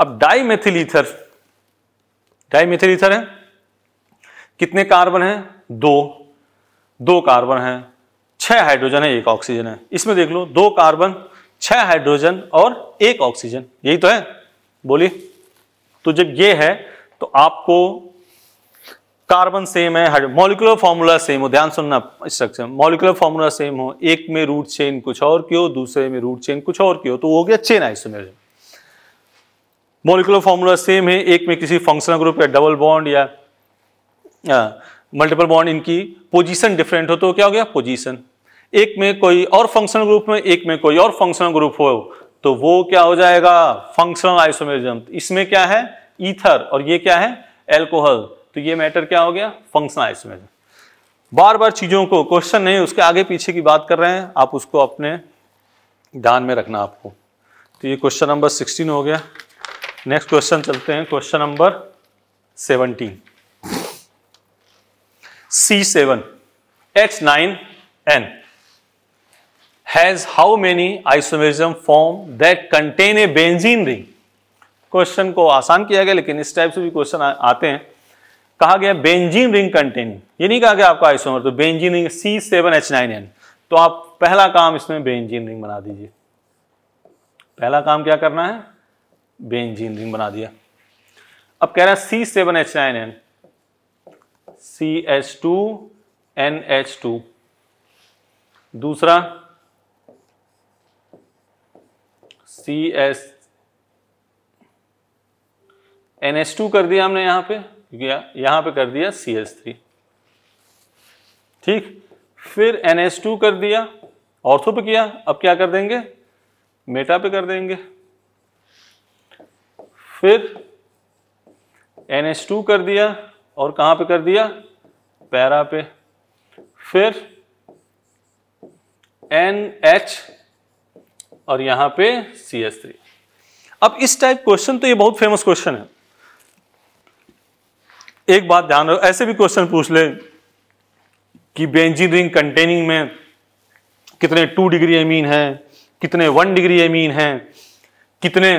अब डाईमेथिल ईथर डाईमेथिल ईथर है कितने कार्बन हैं दो दो कार्बन हैं छह हाइड्रोजन है एक ऑक्सीजन है इसमें देख लो दो कार्बन छह हाइड्रोजन और एक ऑक्सीजन यही तो है बोलिए तो जब ये है तो आपको कार्बन सेम है मोलिकुलर फॉर्मूला सेम हो ध्यान सुनना स्ट्रक्चर मोलिकुलर फॉर्मूला सेम हो एक में रूट चेन कुछ और की हो दूसरे में रूट चेन कुछ और की हो तो हो गया chain isomerism molecular formula same है एक में किसी फंक्शनल ग्रुप या डबल बॉन्ड या मल्टीपल बॉन्ड इनकी पोजीशन डिफरेंट हो तो क्या हो गया पोजीशन एक में कोई और फंक्शनल ग्रुप में एक में कोई और फंक्शनल ग्रुप हो तो वो क्या हो जाएगा फंक्शनल आइसोमेरिज्म इसमें क्या है ईथर और ये क्या है एल्कोहल तो ये मैटर क्या हो गया फंक्शन आइसोमेरिज्म बार बार चीज़ों को क्वेश्चन नहीं उसके आगे पीछे की बात कर रहे हैं आप उसको अपने ध्यान में रखना आपको तो ये क्वेश्चन नंबर सिक्सटीन हो गया नेक्स्ट क्वेश्चन चलते हैं question number seventeen C seven H nine N has how many isomerism form that contain a benzene ring question को आसान किया गया लेकिन इस टाइप से भी क्वेश्चन आते हैं कहा गया बेंजीन रिंग कंटेनिंग ये नहीं कहा गया आपका आइसोमर तो benzene ring C seven H nine N तो आप पहला काम इसमें बेंजीन रिंग बना दीजिए पहला काम क्या करना है बेंजीन रिंग बना दिया अब कह रहा है C seven H nine N C H two N H two दूसरा C S N H two कर दिया हमने यहां पे क्योंकि यहां पे कर दिया सी एस थ्री ठीक फिर एन एस टू कर दिया ऑर्थो पे किया अब क्या कर देंगे मेटा पे कर देंगे फिर एन एस टू कर दिया और कहां पे कर दिया पैरा पे फिर एन एच और यहां पे सी एस थ्री अब इस टाइप क्वेश्चन तो ये बहुत फेमस क्वेश्चन है एक बात ध्यान रखो ऐसे भी क्वेश्चन पूछ ले कि बेंजीन रिंग कंटेनिंग में कितने टू डिग्री एमीन है कितने वन डिग्री एमीन है कितने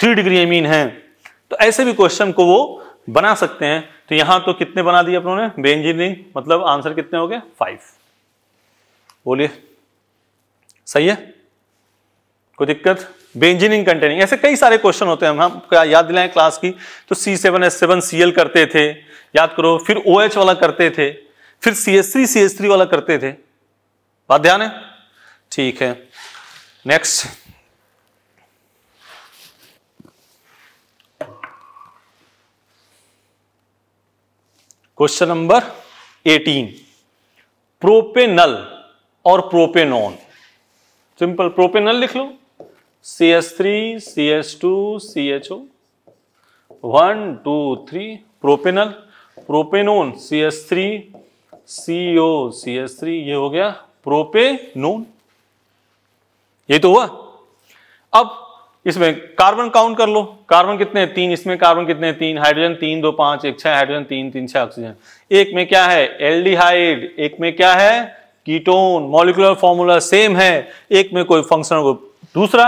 थ्री डिग्री एमीन है तो ऐसे भी क्वेश्चन को वो बना सकते हैं तो यहां तो कितने बना दिए अपनों ने बेंजीन रिंग मतलब आंसर कितने हो गए फाइव बोलिए सही है कोई दिक्कत इन कंटेनिंग ऐसे कई सारे क्वेश्चन होते हैं हम याद दिलाएं क्लास की तो C seven S seven C L करते थे याद करो फिर ओ OH वाला करते थे फिर C S three C S three वाला करते थे बात ध्यान है ठीक है next question number eighteen propanal और प्रोपेनॉन सिंपल प्रोपेनल लिख लो C S three C S two C H O one to three propanal propanone C S three C O C S three ये हो गया प्रोपेनोन ये तो हुआ अब इसमें कार्बन काउंट कर लो कार्बन कितने है? तीन इसमें कार्बन कितने तीन हाइड्रोजन तीन दो पांच एक छह हाइड्रोजन तीन तीन छह ऑक्सीजन एक में क्या है एल्डिहाइड एक में क्या है कीटोन मॉलिकुलर फॉर्मूला सेम है एक में कोई फंक्शनल ग्रुप दूसरा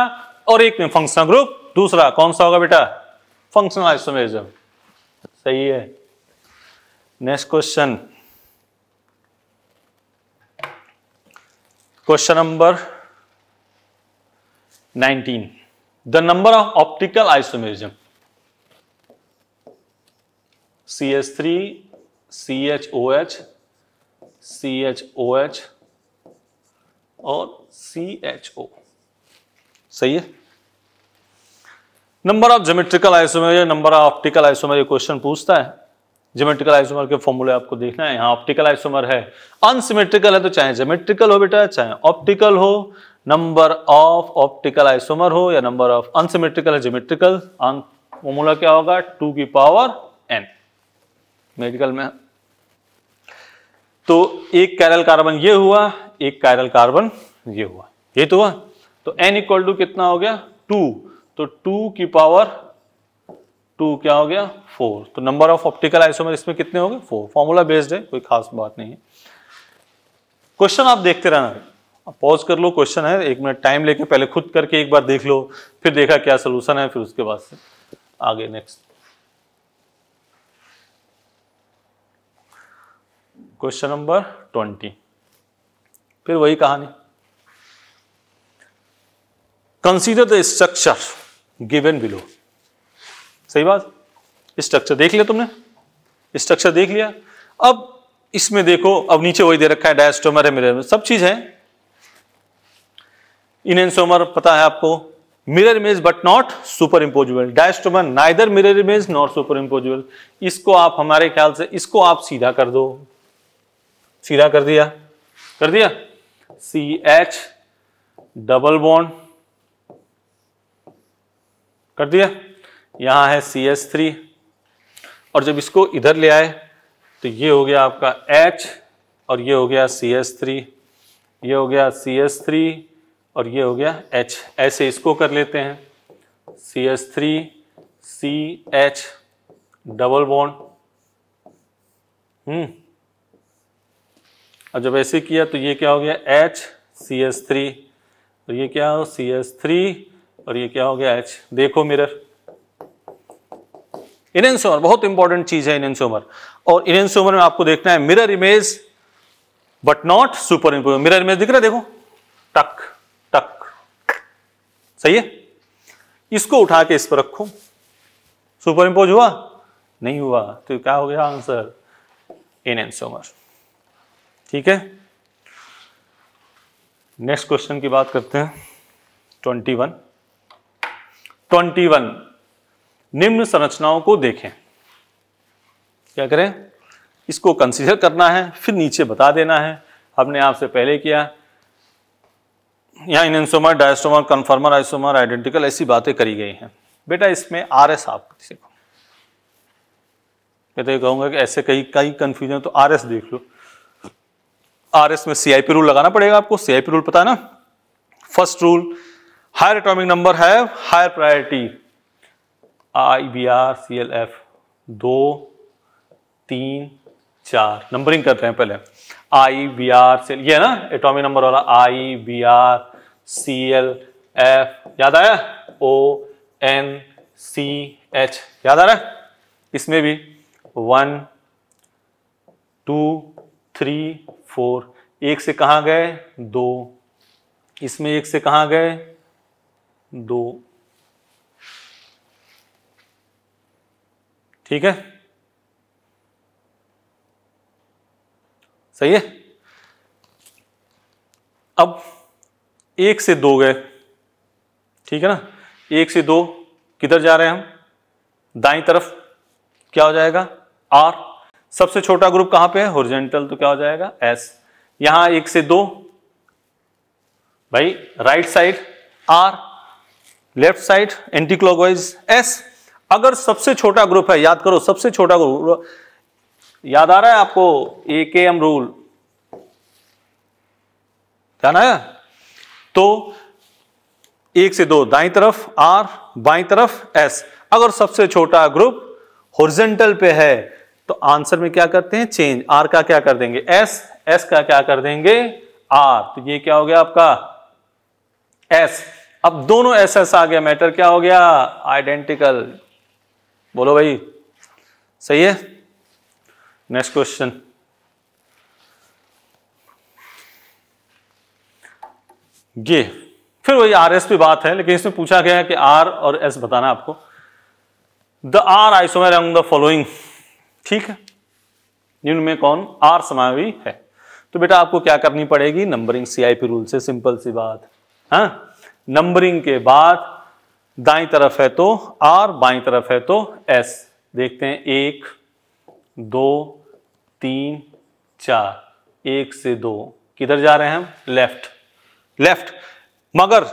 और एक में फंक्शनल ग्रुप दूसरा कौन सा होगा बेटा फंक्शनल आइसोमेरिज्म सही है next question question number 19 the number of optical isomerism C H three C H O H C H O H और सी एच ओ सही है नंबर ऑफ जोमेट्रिकल आइसोमर या नंबर ऑफ ऑप्टिकल आइसोमर ये question पूछता है geometrical isomer के फॉर्मूले आपको देखना है यहाँ ऑप्टिकल आइसोमर है अनसिमेट्रिकल है तो चाहे जोमेट्रिकल हो बेटा चाहे ऑप्टिकल हो नंबर ऑफ ऑप्टिकल आइसोमर हो या नंबर ऑफ अनसिमेट्रिकल है जोमेट्रिकल फॉर्मूला क्या होगा टू की पावर एन मेडिकल में तो एक कैरल कार्बन ये हुआ एक कैरल कार्बन ये हुआ ये तो हुआ तो एन इक्वल टू कितना हो गया टू तो टू की पावर टू क्या हो गया फोर तो नंबर ऑफ ऑप्टिकल आइसोमर इसमें कितने हो गए फोर फॉर्मूला बेस्ड है कोई खास बात नहीं है क्वेश्चन आप देखते रहना पॉज कर लो क्वेश्चन है एक मिनट टाइम लेके पहले खुद करके एक बार देख लो फिर देखा क्या सोल्यूशन है फिर उसके बाद से आगे नेक्स्ट क्वेश्चन नंबर ट्वेंटी फिर वही कहानी consider the structure given below सही बात स्ट्रक्चर देख लिया तुमने स्ट्रक्चर देख लिया अब इसमें देखो अब नीचे वही दे रखा है डायस्टोमर है मिरर सब चीज है इनएनसोमर पता है आपको mirror image but not superimposable diastereomer neither mirror image not superimposable इसको आप हमारे ख्याल से इसको आप सीधा कर दो सीधा कर दिया कर दिया सी एच डबल बॉन्ड कर दिया यहाँ है सी एस थ्री और जब इसको इधर ले आए तो ये हो गया आपका H और ये हो गया सी एस थ्री ये हो गया सी एस थ्री और ये हो गया H ऐसे इसको कर लेते हैं C S three C H double bond hmm जब ऐसे किया तो ये क्या हो गया एच सी एस थ्री और ये क्या हो सी एस थ्री और ये क्या हो गया एच देखो मिरर इनेंसोमर बहुत इंपॉर्टेंट चीज है इनेंसोमर और इनेंसोमर में आपको देखना है mirror image but not superimpose mirror image दिख रहा है देखो टक टक सही है इसको उठा के इस पर रखो सुपर इम्पोज हुआ नहीं हुआ तो क्या हो गया आंसर इनेंसोमर ठीक है नेक्स्ट क्वेश्चन की बात करते हैं ट्वेंटी वन ट्वेंटी वन निम्न संरचनाओं को देखें क्या करें इसको कंसीडर करना है फिर नीचे बता देना है हमने आपसे पहले किया यहाँ इनसोमर डायस्टोमर कन्फर्मर आइसोमर आइडेंटिकल ऐसी बातें करी गई हैं बेटा इसमें आर एस आप किसी को मैं तो ये कहूँगा कि ऐसे कई कई कन्फ्यूजन तो आर एस देख लो आर एस में सी आई पी रूल लगाना पड़ेगा आपको सी आई पी रूल पता है ना first rule higher atomic number है higher priority I B R C L F दो तीन चार नंबरिंग करते हैं पहले I B R C L ये है ना एटॉमिक नंबर वाला I B R C L F याद आया ओ एन सी एच याद आ रहा है इसमें भी वन टू थ्री फोर एक से कहाँ गए दो इसमें एक से कहाँ गए दो ठीक है सही है अब एक से दो गए ठीक है ना एक से दो किधर जा रहे हैं हम दाई तरफ क्या हो जाएगा आर सबसे छोटा ग्रुप कहां पे है होरिजेंटल तो क्या हो जाएगा एस यहां एक से दो भाई right side R left side anticlockwise S अगर सबसे छोटा ग्रुप है याद करो सबसे छोटा ग्रुप याद आ रहा है आपको ए के एम रूल क्या है तो एक से दो दाई तरफ आर बाई तरफ एस अगर सबसे छोटा ग्रुप होरिजेंटल पे है तो आंसर में क्या करते हैं चेंज आर का क्या कर देंगे एस एस का क्या कर देंगे आर तो ये क्या हो गया आपका एस अब दोनों एस एस आ गया मैटर क्या हो गया आइडेंटिकल बोलो भाई सही है नेक्स्ट क्वेश्चन ये फिर वही आर एस पे बात है लेकिन इसमें पूछा गया है कि आर और एस बताना आपको द आर आइसोमर एम द फॉलोइंग ठीक है जिनमें कौन आर समावी है तो बेटा आपको क्या करनी पड़ेगी नंबरिंग सीआईपी रूल से सिंपल सी बात हाँ नंबरिंग के बाद दाई तरफ है तो आर बाई तरफ है तो एस देखते हैं एक दो तीन चार एक से दो किधर जा रहे हैं हम लेफ्ट लेफ्ट मगर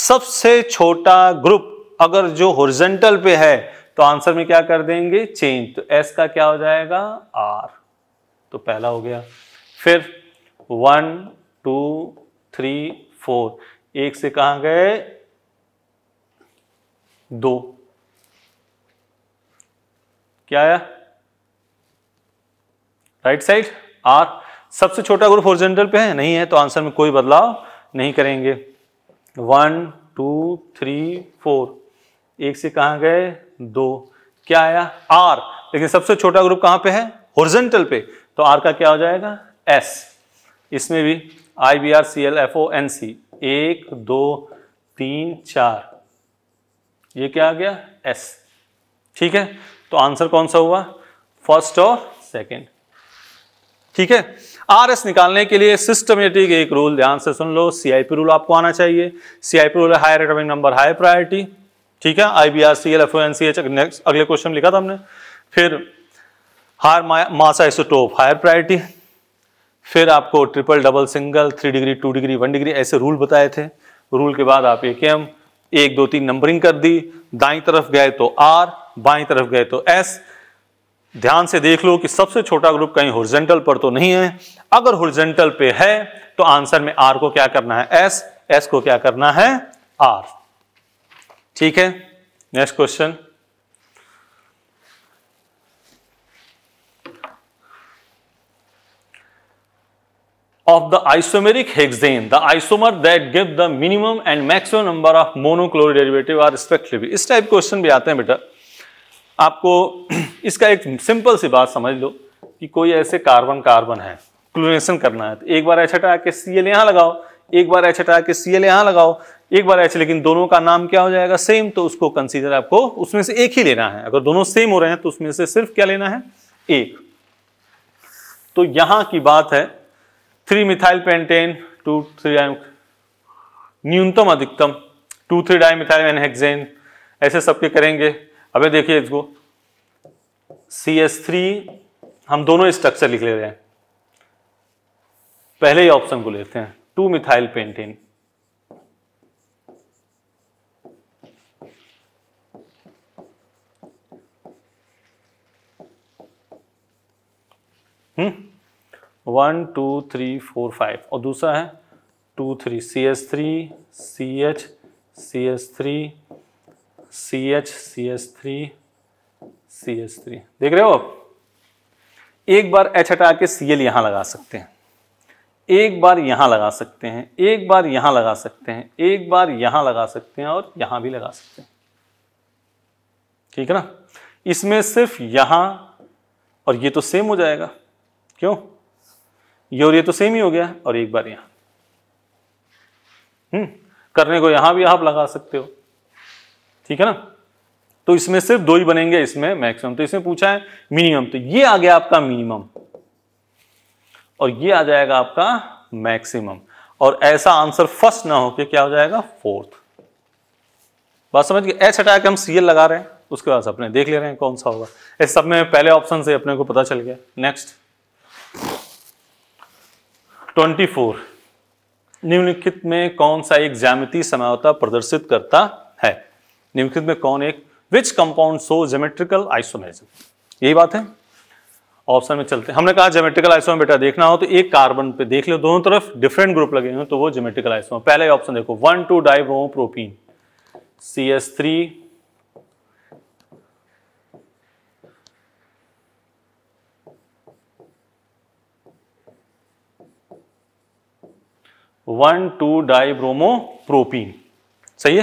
सबसे छोटा ग्रुप अगर जो होरिजेंटल पे है तो आंसर में क्या कर देंगे चेंज तो एस का क्या हो जाएगा आर तो पहला हो गया फिर वन टू थ्री फोर एक से कहा गए दो क्या आया राइट साइड आर सबसे छोटा ग्रुप ओरिजेंटल पे है नहीं है तो आंसर में कोई बदलाव नहीं करेंगे वन टू थ्री फोर एक से कहा गए दो क्या आया आर लेकिन सबसे छोटा ग्रुप कहां पे है ओरिजेंटल पे तो आर का क्या हो जाएगा एस इसमें भी I B R C L F O N C एक दो तीन चार ये क्या आ गया एस ठीक है तो आंसर कौन सा हुआ फर्स्ट और सेकंड ठीक है आर एस निकालने के लिए सिस्टमेटिक एक रूल ध्यान से सुन लो सीआईपी रूल आपको आना चाहिए सीआईपी रूल है higher atomic number high priority ठीक है I B R C L F N C H next अगले क्वेश्चन लिखा था हमने फिर हार मासा आइसोटोप हायर प्रायोरिटी फिर आपको triple double single three degree two degree one degree ऐसे रूल बताए थे रूल के बाद आप एक एम एक दो तीन नंबरिंग कर दी दाई तरफ गए तो आर बाई तरफ गए तो एस ध्यान से देख लो कि सबसे छोटा ग्रुप कहीं होरिजेंटल पर तो नहीं है अगर होरिजेंटल पे है तो आंसर में आर को क्या करना है एस एस को क्या करना है आर ठीक है next question of the isomeric hexane, the isomer that give the minimum and maximum number of monochloride derivative are respectively. इस टाइप क्वेश्चन भी आते हैं बेटा आपको इसका एक सिंपल सी बात समझ लो कि कोई ऐसे कार्बन कार्बन है क्लोनेशन करना है तो एक बार एच हटा के सी एल यहाँ लगाओ एक बार एच हटा के सी एल यहाँ लगाओ एक बार एच लेकिन दोनों का नाम क्या हो जाएगा सेम तो उसको कंसीडर आपको उसमें से एक ही लेना है अगर दोनों सेम हो रहे हैं तो उसमें से सिर्फ क्या लेना है एक तो यहाँ की बात है three methyl pentane two three डाइम न्यूनतम अधिकतम two three dimethyl n hexane ऐसे सबके करेंगे अबे देखिए इसको सी एस थ्री हम दोनों स्ट्रक्चर लिख ले रहे हैं पहले ही ऑप्शन को लेते हैं two methyl pentane hmm one to three four five और दूसरा है two three C S three C H C S three C H C S three C S three देख रहे हो आप एक बार एच हटा के सी एल यहां लगा सकते हैं एक बार यहां लगा सकते हैं एक बार यहां लगा सकते हैं एक बार यहां लगा सकते हैं और यहां भी लगा सकते हैं ठीक है ना इसमें सिर्फ यहां और ये तो सेम हो जाएगा क्यों ये और ये तो सेम ही हो गया और एक बार यहां हम्म करने को यहां भी आप लगा सकते हो ठीक है ना तो इसमें सिर्फ दो ही बनेंगे इसमें मैक्सिमम तो इसमें पूछा है मिनिमम तो ये आ गया आपका मिनिमम और ये आ जाएगा आपका मैक्सिमम और ऐसा आंसर फर्स्ट ना होके क्या हो जाएगा फोर्थ बात समझ गए एच हटा के हम सीएल लगा रहे हैं उसके बाद अपने देख ले रहे हैं कौन सा होगा इस सब में पहले ऑप्शन से अपने को पता चल गया नेक्स्ट ट्वेंटी फोर निम्नलिखित में कौन सा एक ज्यामिति समावता प्रदर्शित करता है निम्नलिखित में कौन एक which compound show geometrical isomerism यही बात है ऑप्शन में चलते हमने कहा जोमेट्रिकल आइसोम बेटा देखना हो तो एक कार्बन पे देख लो दोनों तरफ डिफरेंट ग्रुप लगे हुए तो वो जोमेट्रिकल आइसोम पहले ऑप्शन देखो one two propene C S three one two bromo propene सही है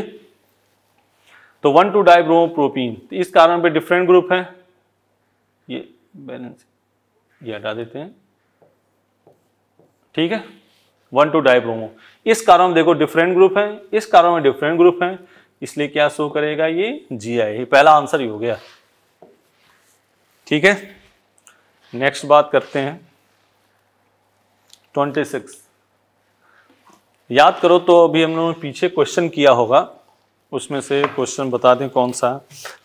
तो वन टू डाइब्रोमो प्रोपीन तो इस कारण पे डिफरेंट ग्रुप है ये बैलेंस ये हटा देते हैं ठीक है वन टू ब्रोमो इस कारण में देखो डिफरेंट ग्रुप है इस कारण में डिफरेंट ग्रुप है इसलिए क्या शो करेगा ये जी आई पहला आंसर ही हो गया ठीक है नेक्स्ट बात करते हैं ट्वेंटी सिक्स याद करो तो अभी हम लोगों ने पीछे क्वेश्चन किया होगा उसमें से क्वेश्चन बता दें कौन सा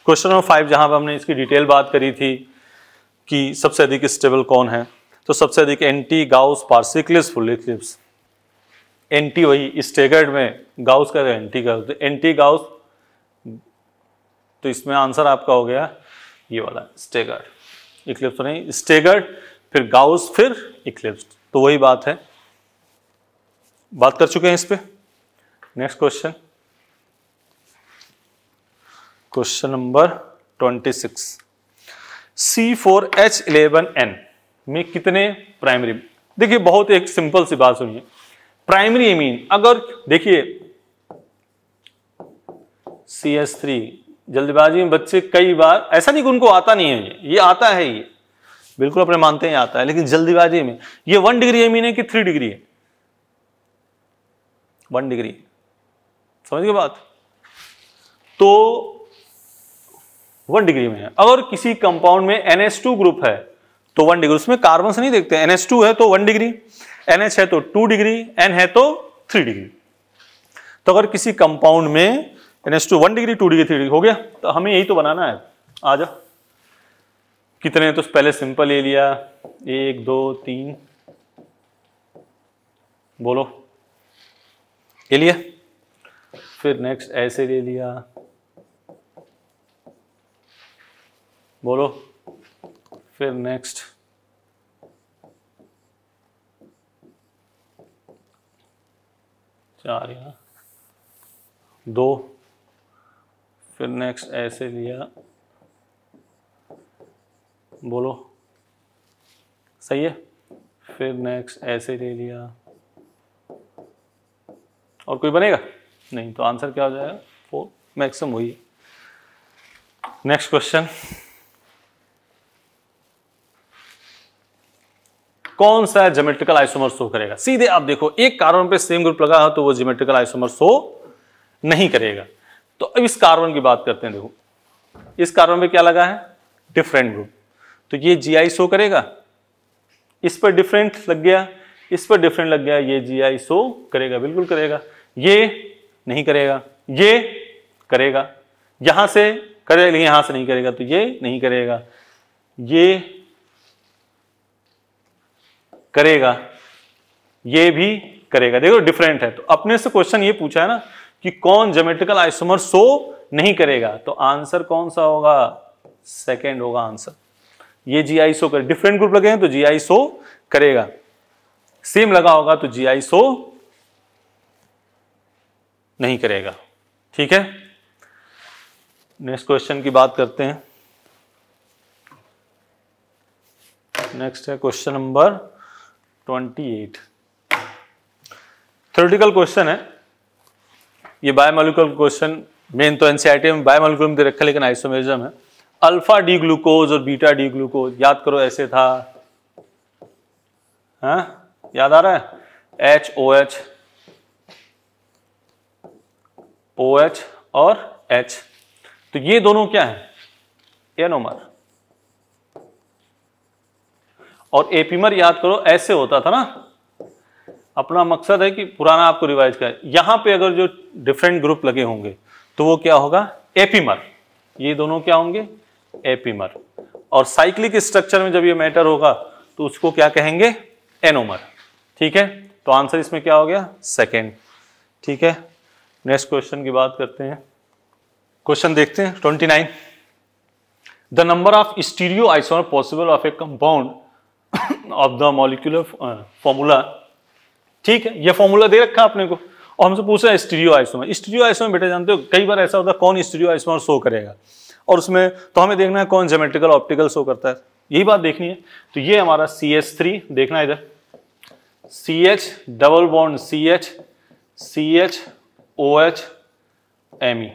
क्वेश्चन नंबर फाइव जहां पर हमने इसकी डिटेल बात करी थी कि सबसे अधिक स्टेबल कौन है तो सबसे अधिक एंटी गाउस पार्सिक्लिस इक्लिप्स एंटी वही स्टेगर्ड में गाउस का एंटी गाउस एंटी गाउस तो इसमें आंसर आपका हो गया ये वाला स्टेगर्ड इक्लिप्स तो नहीं स्टेगर्ड फिर गाउस फिर इक्लिप्स तो वही बात है बात कर चुके हैं इस पर next question question number twenty six C four H eleven N में कितने प्राइमरी देखिए बहुत एक सिंपल सी बात सुनिए प्राइमरी अमीन अगर देखिए सी एस थ्री जल्दबाजी में बच्चे कई बार ऐसा नहीं कि उनको आता नहीं है ये ये आता है ये बिल्कुल अपने मानते हैं आता है लेकिन जल्दबाजी में ये वन डिग्री एमीन है कि थ्री डिग्री है वन डिग्री समझ गए बात तो वन डिग्री में है अगर किसी कंपाउंड में टू ग्रुप है तो वन डिग्री उसमें कार्बन से नहीं देखते टू है तो वन डिग्री एनएच है तो टू डिग्री एन है तो थ्री डिग्री तो अगर किसी कंपाउंड में two one degree two degree three degree हो गया तो हमें यही तो बनाना है आ जा कितने तो पहले सिंपल ले लिया एक दो तीन बोलो ले लिया फिर नेक्स्ट ऐसे ले लिया बोलो फिर नेक्स्ट चार या दो फिर नेक्स्ट ऐसे लिया बोलो सही है फिर नेक्स्ट ऐसे ले लिया और कोई बनेगा नहीं तो आंसर क्या हो जाएगा फोर मैक्सिमम वही है नेक्स्ट क्वेश्चन कौन सा जोमेट्रिकल आइसोमर शो करेगा सीधे आप देखो एक कार्बन पे सेम ग्रुप लगा हो तो वो जोमेट्रिकल आइसोमर शो नहीं करेगा तो अब इस कार्बन की बात करते हैं देखो इस कार्बन पे क्या लगा है डिफरेंट ग्रुप तो ये जी आई शो करेगा इस पर डिफरेंट लग गया इस पर डिफरेंट लग गया ये जी आई शो करेगा बिल्कुल करेगा ये नहीं करेगा ये करेगा यहां से करेगा यहां से नहीं करेगा तो ये नहीं करेगा ये करेगा ये भी करेगा देखो डिफरेंट है तो अपने से क्वेश्चन ये पूछा है ना कि कौन जोमेट्रिकल आइसोमर सो नहीं करेगा तो आंसर कौन सा होगा सेकेंड होगा आंसर ये जी आई सो कर डिफरेंट ग्रुप लगे हैं तो जी आई सो करेगा सेम लगा होगा तो जी आई सो नहीं करेगा ठीक है नेक्स्ट क्वेश्चन की बात करते हैं नेक्स्ट है question number twenty eight theoretical question है ये बायोमोलिकुलर क्वेश्चन मेन तो एनसीआरटी में बायोमोलिकुलर में दे तो रखा लेकिन आइसोमेजम है अल्फा डी ग्लूकोज और बीटा डी ग्लूकोज याद करो ऐसे था हा? याद आ रहा है H O H O OH और H तो ये दोनों क्या है एनोमर और एपीमर याद करो ऐसे होता था ना अपना मकसद है कि पुराना आपको रिवाइज करें यहां पे अगर जो डिफरेंट ग्रुप लगे होंगे तो वो क्या होगा एपीमर ये दोनों क्या होंगे एपीमर और साइक्लिक स्ट्रक्चर में जब ये मैटर होगा तो उसको क्या कहेंगे एनोमर ठीक है तो आंसर इसमें क्या हो गया सेकेंड ठीक है नेक्स्ट क्वेश्चन की बात करते हैं क्वेश्चन देखते हैं twenty nine the number of stereo isomer possible of a compound of the molecular formula ठीक है यह फॉर्मूला दे रखा आपने को और हमसे पूछ रहे हैं स्टीरियो आइसोमर स्टीरियो आइसोमर बेटे जानते हो कई बार ऐसा होता है कौन स्टीरियो आइसोमर शो करेगा और उसमें तो हमें देखना है कौन जोमेट्रिकल ऑप्टिकल शो करता है यही बात देखनी है तो ये हमारा सी एच थ्री देखना इधर C H double bond C H C H O H M E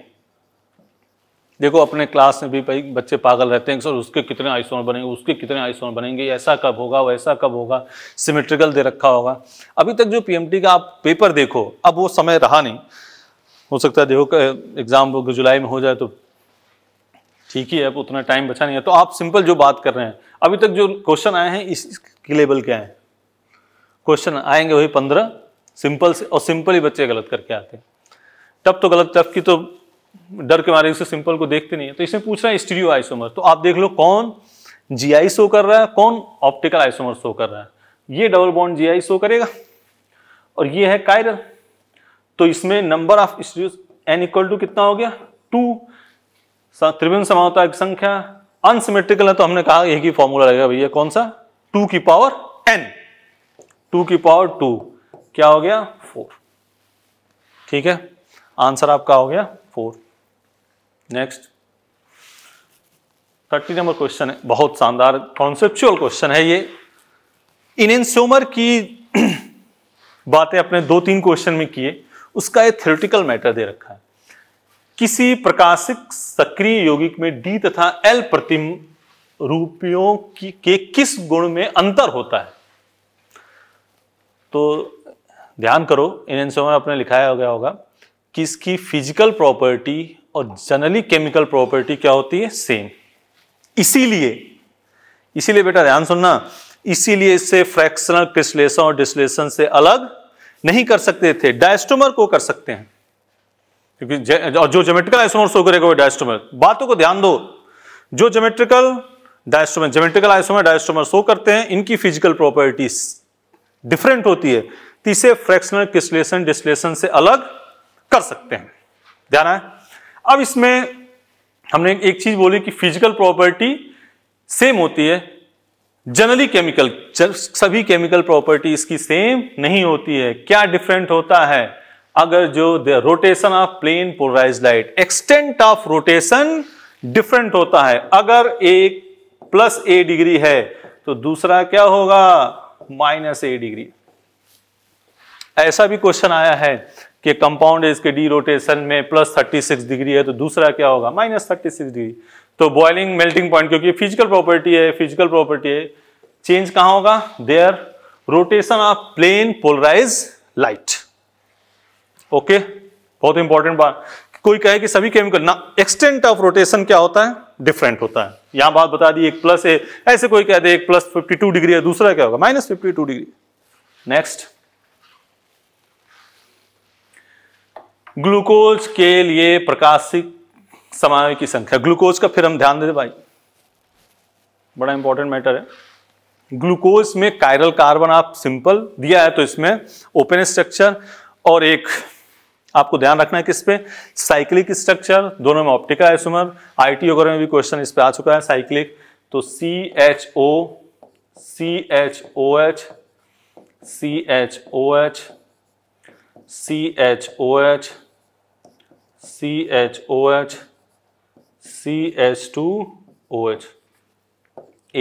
देखो अपने क्लास में भी भाई बच्चे पागल रहते हैं सर उसके कितने आइसोन बनेंगे उसके कितने आइसोन बनेंगे ऐसा कब होगा वैसा कब होगा सिमेट्रिकल दे रखा होगा अभी तक जो पीएमटी का आप पेपर देखो अब वो समय रहा नहीं हो सकता है देखो एग्ज़ाम जुलाई में हो जाए तो ठीक ही है अब उतना टाइम बचा नहीं है तो आप सिंपल जो बात कर रहे हैं अभी तक जो क्वेश्चन आए हैं इस लेवल के आए क्वेश्चन आएंगे वही पंद्रह सिंपल से और सिंपल ही बच्चे गलत करके आते हैं तब तो गलत तब की तो डर के मारे उसे सिंपल को देखते नहीं है तो इसमें पूछ रहा है स्टीरियो आइसोमर तो आप देख लो कौन जीआई शो कर रहा है कौन ऑप्टिकल आइसोमर शो कर रहा है ये डबल बॉन्ड जीआई शो करेगा और ये है कायरल तो इसमें number of stereo n equal to कितना हो गया टू त्रिभुवन समानता की संख्या अनसिमेट्रिकल है तो हमने कहा एक ही फॉर्मूला लगेगा भैया कौन सा टू की पावर एन टू की पावर टू क्या हो गया फोर ठीक है आंसर आपका हो गया four next thirty number question है बहुत शानदार कॉन्सेप्चुअल क्वेश्चन है ये इनेंस्योमर की बातें अपने दो तीन क्वेश्चन में किए उसका ये थ्योरेटिकल मैटर दे रखा है किसी प्रकाशिक सक्रिय यौगिक में डी तथा एल प्रतिम रूपियों की के किस गुण में अंतर होता है तो ध्यान करो इन एंसों में आपने लिखाया हो गया होगा कि इसकी फिजिकल प्रॉपर्टी और जनरली केमिकल प्रॉपर्टी क्या होती है सेम इसीलिए इसीलिए बेटा ध्यान सुनना इसीलिए इससे फ्रैक्शनल क्रिस्लेशन और डिस्लेशन से अलग नहीं कर सकते थे डायस्टोमर को कर सकते हैं क्योंकि जो जोमेट्रिकल आइसोमर शो करेगा वो डायस्टोमर बातों को ध्यान दो जो geometrical diastereomer geometrical isomer diastereomer show करते हैं इनकी फिजिकल प्रॉपर्टीज डिफरेंट होती है तीसरे फ्रैक्शनल क्रिस्लेशन डिस्लेशन से अलग कर सकते हैं ध्यान है अब इसमें हमने एक चीज बोली कि फिजिकल प्रॉपर्टी सेम होती है जनरली केमिकल सभी केमिकल प्रॉपर्टी इसकी सेम नहीं होती है क्या डिफरेंट होता है अगर जो rotation of plane polarise light extent of rotation different होता है अगर एक प्लस ए डिग्री है तो दूसरा क्या होगा माइनस ए डिग्री ऐसा भी क्वेश्चन आया है कि कंपाउंड इसके डी रोटेशन में प्लस थर्टी सिक्स डिग्री है तो दूसरा क्या होगा माइनस थर्टी सिक्स डिग्री तो बॉइलिंग मेल्टिंग पॉइंट क्योंकि फिजिकल प्रॉपर्टी है फिजिकल प्रॉपर्टी है चेंज कहां होगा their rotation of plane polarise light okay बहुत इंपॉर्टेंट बात कोई कहे कि सभी केमिकल ना एक्सटेंट ऑफ रोटेशन क्या होता है डिफरेंट होता है यहां बात बता दी एक प्लस है ऐसे कोई कह दे एक प्लस टू डिग्री है दूसरा क्या होगा minus two degree next glucose के लिए प्रकाशिक समायों की संख्या ग्लूकोज का फिर हम ध्यान दे भाई बड़ा इंपॉर्टेंट मैटर है ग्लूकोज में कायरल कार्बन आप सिंपल दिया है तो इसमें ओपन स्ट्रक्चर और एक आपको ध्यान रखना है किस पे साइक्लिक स्ट्रक्चर दोनों में ऑप्टिका एसुमर आई टी वगैरह में भी क्वेश्चन इस पे आ चुका है साइक्लिक तो C H O C H O H C H O H C H O H C H O H C H two O H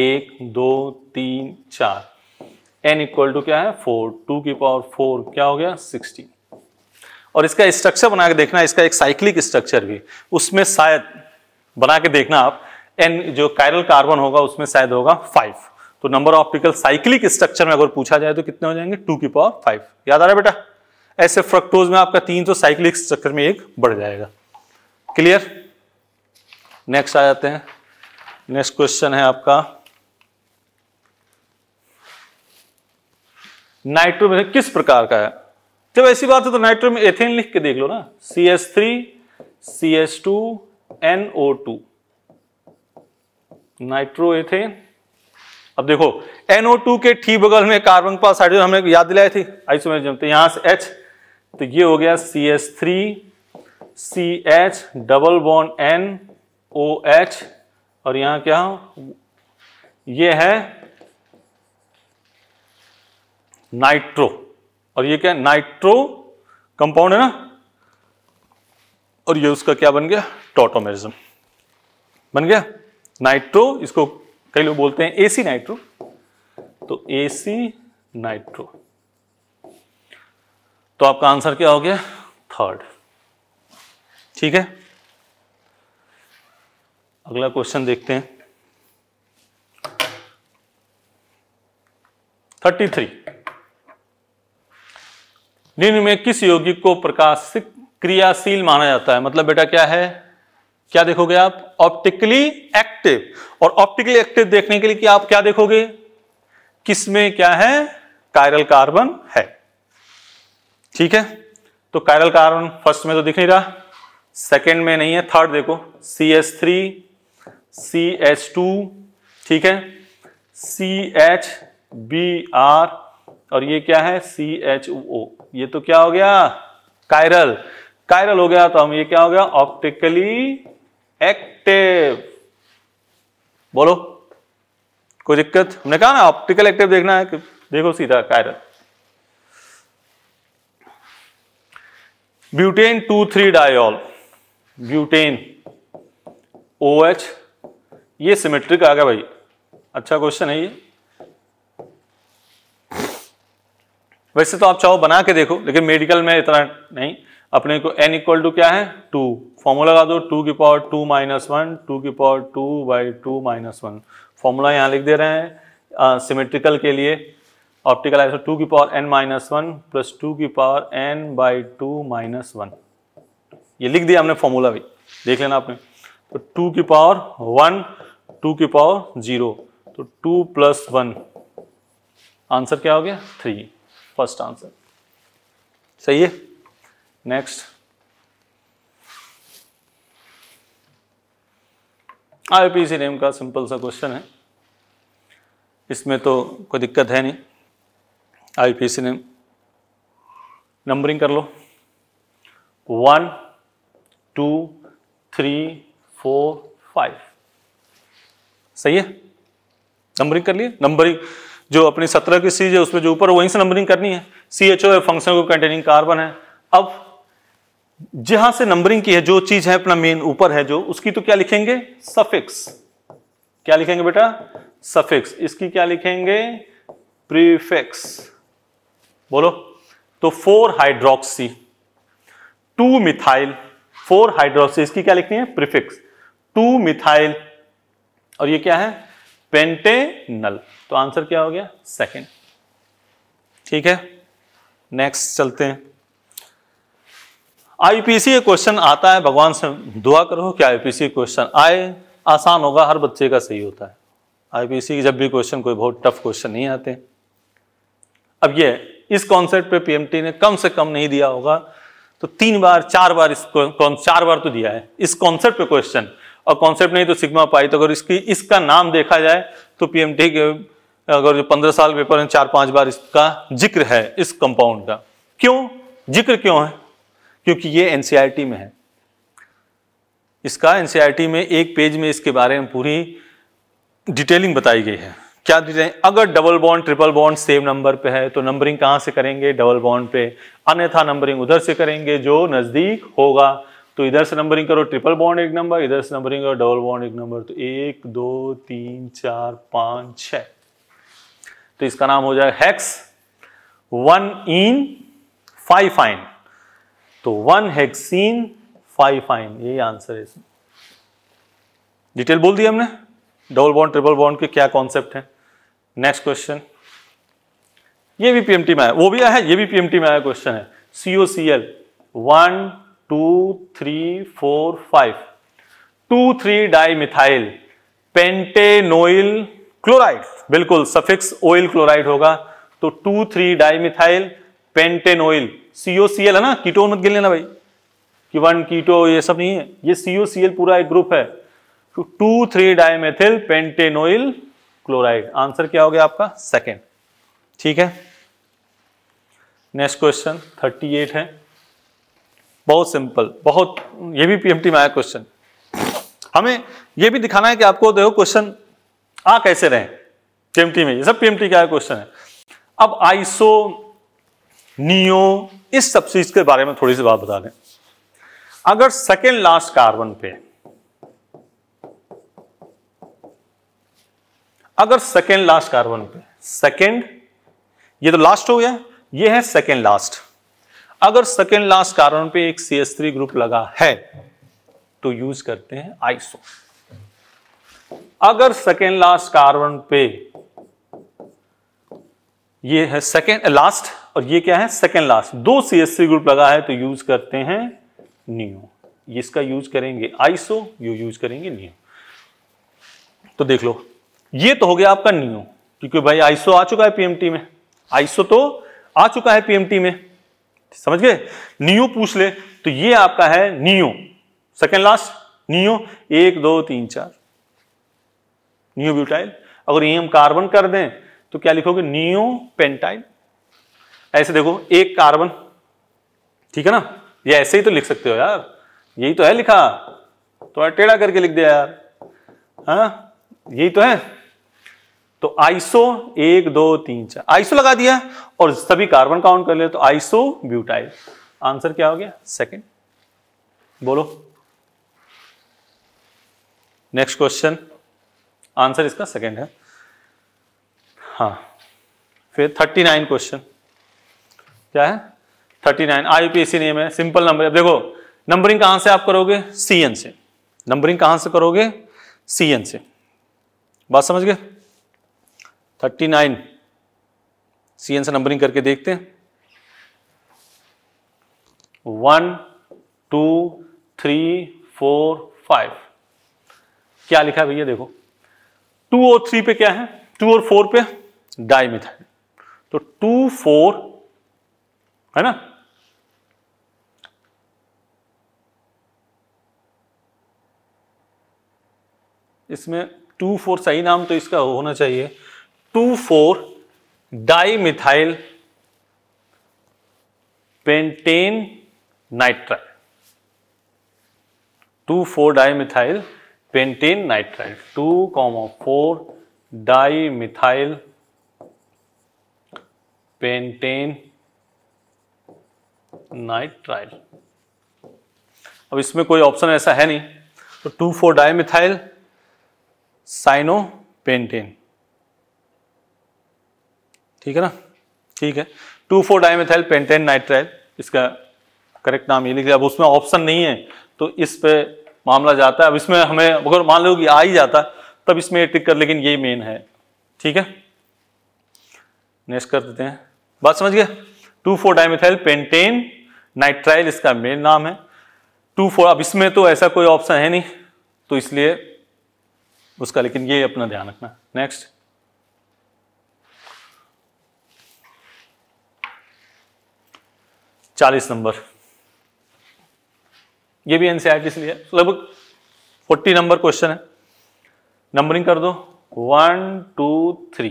एक दो तीन चार एन इक्वल टू क्या है फोर टू की पावर फोर क्या हो गया सिक्सटीन और इसका स्ट्रक्चर बना के देखना इसका एक साइक्लिक स्ट्रक्चर भी उसमें शायद बना के देखना आप एन जो कायरल कार्बन होगा उसमें शायद होगा फाइव तो नंबर ऑफ पिकल साइक्लिक स्ट्रक्चर में अगर पूछा जाए तो कितने हो जाएंगे टू की पावर फाइव याद आ रहा है बेटा ऐसे फ्रक्टोज में आपका तीन सौ तो साइक्लिक चक्कर में एक बढ़ जाएगा क्लियर नेक्स्ट आ जाते हैं नेक्स्ट क्वेश्चन है आपका नाइट्रोमेथेन किस प्रकार का है जब ऐसी बात है तो नाइट्रोमेन एथेन लिख के देख लो ना C S three C S two N O two nitroethane अब देखो एनओ टू के ठीक बगल में कार्बन पास हाइड्रोजन हमने याद थी थे आइसोमेरिज्म तो यहां से एच तो ये हो गया C H three C H double bond N O H और यहां क्या ये है नाइट्रो और ये क्या नाइट्रो कंपाउंड है ना और ये उसका क्या बन गया टोटोमेरिज्म बन गया नाइट्रो इसको कई लोग बोलते हैं एसी नाइट्रो तो एसी नाइट्रो तो आपका आंसर क्या हो गया थर्ड ठीक है अगला क्वेश्चन देखते हैं थर्टी थ्री दिन में किस यौगिक को प्रकाश क्रियाशील माना जाता है मतलब बेटा क्या है क्या देखोगे आप ऑप्टिकली एक्टिव और ऑप्टिकली एक्टिव देखने के लिए कि आप क्या देखोगे किसमें क्या है कायरल कार्बन है ठीक है तो कायरल कार्बन फर्स्ट में तो दिख नहीं रहा सेकेंड में नहीं है थर्ड देखो C S three C H two ठीक है सी एच बी आर और ये क्या है सी एच ओ ये तो क्या हो गया कायरल कायरल हो गया तो हम ये क्या हो गया ऑप्टिकली एक्टिव बोलो कोई दिक्कत हमने कहा ना ऑप्टिकल एक्टिव देखना है देखो सीधा chiral butane two three diol butane O H ये सिमेट्रिक आ गया भाई अच्छा क्वेश्चन है ये वैसे तो आप चाहो बना के देखो लेकिन मेडिकल में इतना नहीं अपने को n इक्वल टू क्या है टू फॉर्मूला लगा दो टू की power two minus one two की power two by two minus one formula यहां लिख दे रहे हैं सिमेट्रिकल के लिए ऑप्टिकल आइसो टू की power n minus one plus two की power n by two minus one ये लिख दिया हमने फॉर्मूला भी देख लेना आपने तो टू की पावर वन टू की पावर जीरो तो टू प्लस वन आंसर क्या हो गया थ्री फर्स्ट आंसर सही है नेक्स्ट आईपीसी नेम का सिंपल सा क्वेश्चन है इसमें तो कोई दिक्कत है नहीं सी ने नंबरिंग कर लो one to three four five सही है नंबरिंग कर लिए नंबरिंग जो अपनी सत्रह की सीज है उसमें जो ऊपर वहीं से नंबरिंग करनी है सी एच ओ है फंक्शन को कंटेनिंग कार्बन है अब जहां से नंबरिंग की है जो चीज है अपना मेन ऊपर है जो उसकी तो क्या लिखेंगे सफिक्स क्या लिखेंगे बेटा सफिक्स इसकी क्या लिखेंगे प्रीफिक्स बोलो तो four hydroxy two methyl four hydroxy इसकी क्या लिखनी है प्रिफिक्स टू मिथाइल और ये क्या है पेंटेनल तो आंसर क्या हो गया सेकंड ठीक है नेक्स्ट चलते हैं आईपीसी क्वेश्चन आता है भगवान से दुआ करो कि आईपीसी क्वेश्चन आए आसान होगा हर बच्चे का सही होता है आईपीसी जब भी क्वेश्चन कोई बहुत टफ क्वेश्चन नहीं आते अब ये इस कॉन्सेप्ट पे पीएमटी ने कम से कम नहीं दिया होगा तो तीन बार चार बार इसको चार बार तो दिया है इस कॉन्सेप्ट पे क्वेश्चन और कॉन्सेप्ट नहीं तो सिग्मा पाई तो अगर इसकी इसका नाम देखा जाए तो पीएमटी के अगर जो पंद्रह साल पेपर है चार पांच बार इसका जिक्र है इस कंपाउंड का क्यों जिक्र क्यों है क्योंकि ये एनसीआरटी e में है इसका एनसीआरटी e में एक पेज में इसके बारे में पूरी डिटेलिंग बताई गई है क्या दीजिए अगर double bond triple bond same number पे है तो नंबरिंग कहां से करेंगे डबल बॉन्ड पे अन्यथा नंबरिंग उधर से करेंगे जो नज़दीक होगा तो इधर से नंबरिंग करो ट्रिपल बॉन्ड एक नंबर इधर से नंबरिंग करो डबल बॉन्ड एक नंबर तो एक दो तीन चार पांच छ तो इसका नाम हो जाएगा hex one yne five fine तो वन हेक्सीन फाइव फाइन यही आंसर है इसमें डिटेल बोल दी हमने डबल बॉन्ड ट्रिपल बॉन्ड के क्या कॉन्सेप्ट है नेक्स्ट क्वेश्चन ये भी पीएमटी में आया वो भी आया है ये भी पीएमटी में आया question CO C C one two to three four two three three di methyl पेंटेनोइल क्लोराइड बिल्कुल सफिक्स ऑयल क्लोराइड होगा तो two three di methyl pentanoyl CO सी एल है ना कीटो मत गिन लेना भाई कि वन कीटो ये सब नहीं है ये सीओ सी एल पूरा एक ग्रुप है तो two three dimethyl pentanoyl chloride answer क्या हो गया आपका सेकेंड ठीक है नेक्स्ट क्वेश्चन थर्टी एट है बहुत सिंपल बहुत ये भी पीएमटी में आया क्वेश्चन हमें ये भी दिखाना है कि आपको देखो क्वेश्चन आ कैसे रहे पीएमटी में ये सब पीएमटी का क्वेश्चन है अब आइसो नियो इस सब चीज के बारे में थोड़ी सी बात बता दें अगर सेकेंड लास्ट कार्बन पे अगर सेकेंड लास्ट कार्बन पे सेकेंड ये तो लास्ट हो गया ये है सेकेंड लास्ट अगर सेकेंड लास्ट कार्बन पे एक सी एस थ्री ग्रुप लगा है तो यूज करते हैं आइसो अगर सेकेंड लास्ट कार्बन पे ये है सेकेंड लास्ट और ये क्या है सेकेंड लास्ट दो सी एस थ्री ग्रुप लगा है तो यूज करते हैं नियो इसका यूज करेंगे आइसो यू यूज करेंगे नियो तो देख लो ये तो हो गया आपका नियो क्योंकि भाई आईसो आ चुका है पीएमटी में आईसो तो आ चुका है पीएमटी में समझ गए नियो पूछ ले तो ये आपका है नियो सेकेंड लास्ट नियो एक दो तीन चार नियो ब्यूटाइल अगर ये e हम कार्बन कर दें तो क्या लिखोगे नियो पेंटाइल ऐसे देखो एक कार्बन ठीक है ना ये ऐसे ही तो लिख सकते हो यार यही तो है लिखा थोड़ा तो टेढ़ा करके लिख दिया यार हाँ यही तो है तो आइसो एक दो तीन चार आइसो लगा दिया और सभी कार्बन काउंट कर ले तो आइसो ब्यूटाइल आंसर क्या हो गया सेकंड बोलो नेक्स्ट क्वेश्चन आंसर इसका सेकंड है हाँ फिर थर्टी नाइन क्वेश्चन क्या है थर्टी नाइन आईपीएससी नेम है सिंपल नंबर अब देखो नंबरिंग कहां से आप करोगे सीएन से नंबरिंग कहां से करोगे सीएन से बात समझ गए थर्टी नाइन सी एन से नंबरिंग करके देखते हैं one to three four five क्या लिखा है भैया देखो टू और थ्री पे क्या है टू और फोर पे डाईमिथाइल तो टू फोर है ना इसमें टू फोर सही नाम तो इसका होना चाहिए two four dimethyl pentane nitride two four dimethyl pentane nitrile two comma four dimethyl pentane nitrile अब इसमें कोई ऑप्शन ऐसा है नहीं तो two four dimethyl cyano pentane ठीक है ना ठीक है two four dimethyl pentane nitrile इसका करेक्ट नाम ये लिख अब उसमें ऑप्शन नहीं है तो इस पे मामला जाता है अब इसमें हमें अगर मान लो कि आ ही जाता तब इसमें टिक कर लेकिन ये मेन है ठीक है नेक्स्ट कर देते हैं बात समझ गए two four dimethyl pentane nitrile इसका मेन नाम है टू फोर अब इसमें तो ऐसा कोई ऑप्शन है नहीं तो इसलिए उसका लेकिन ये अपना ध्यान रखना नेक्स्ट चालीस नंबर ये भी एनसीईआरटी e से लिया तो लगभग फोर्टी नंबर क्वेश्चन है नंबरिंग कर दो वन टू थ्री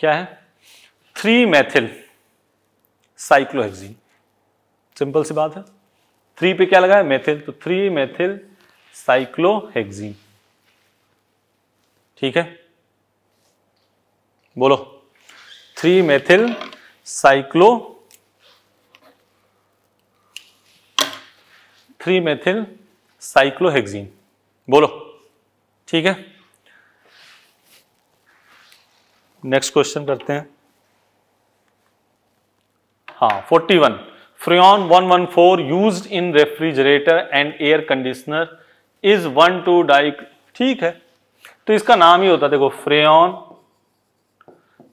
क्या है थ्री मैथिल साइक्लोहेक्सिन सिंपल सी बात है थ्री पे क्या लगा है मैथिल तो थ्री मैथिल साइक्लोहेक्सिन ठीक है बोलो three methyl cyclo three methyl cyclohexene बोलो ठीक है नेक्स्ट क्वेश्चन करते हैं हाँ one freon four use in refrigerator and air conditioner is one two डाइक ठीक है तो इसका नाम ही होता है देखो फ्रेन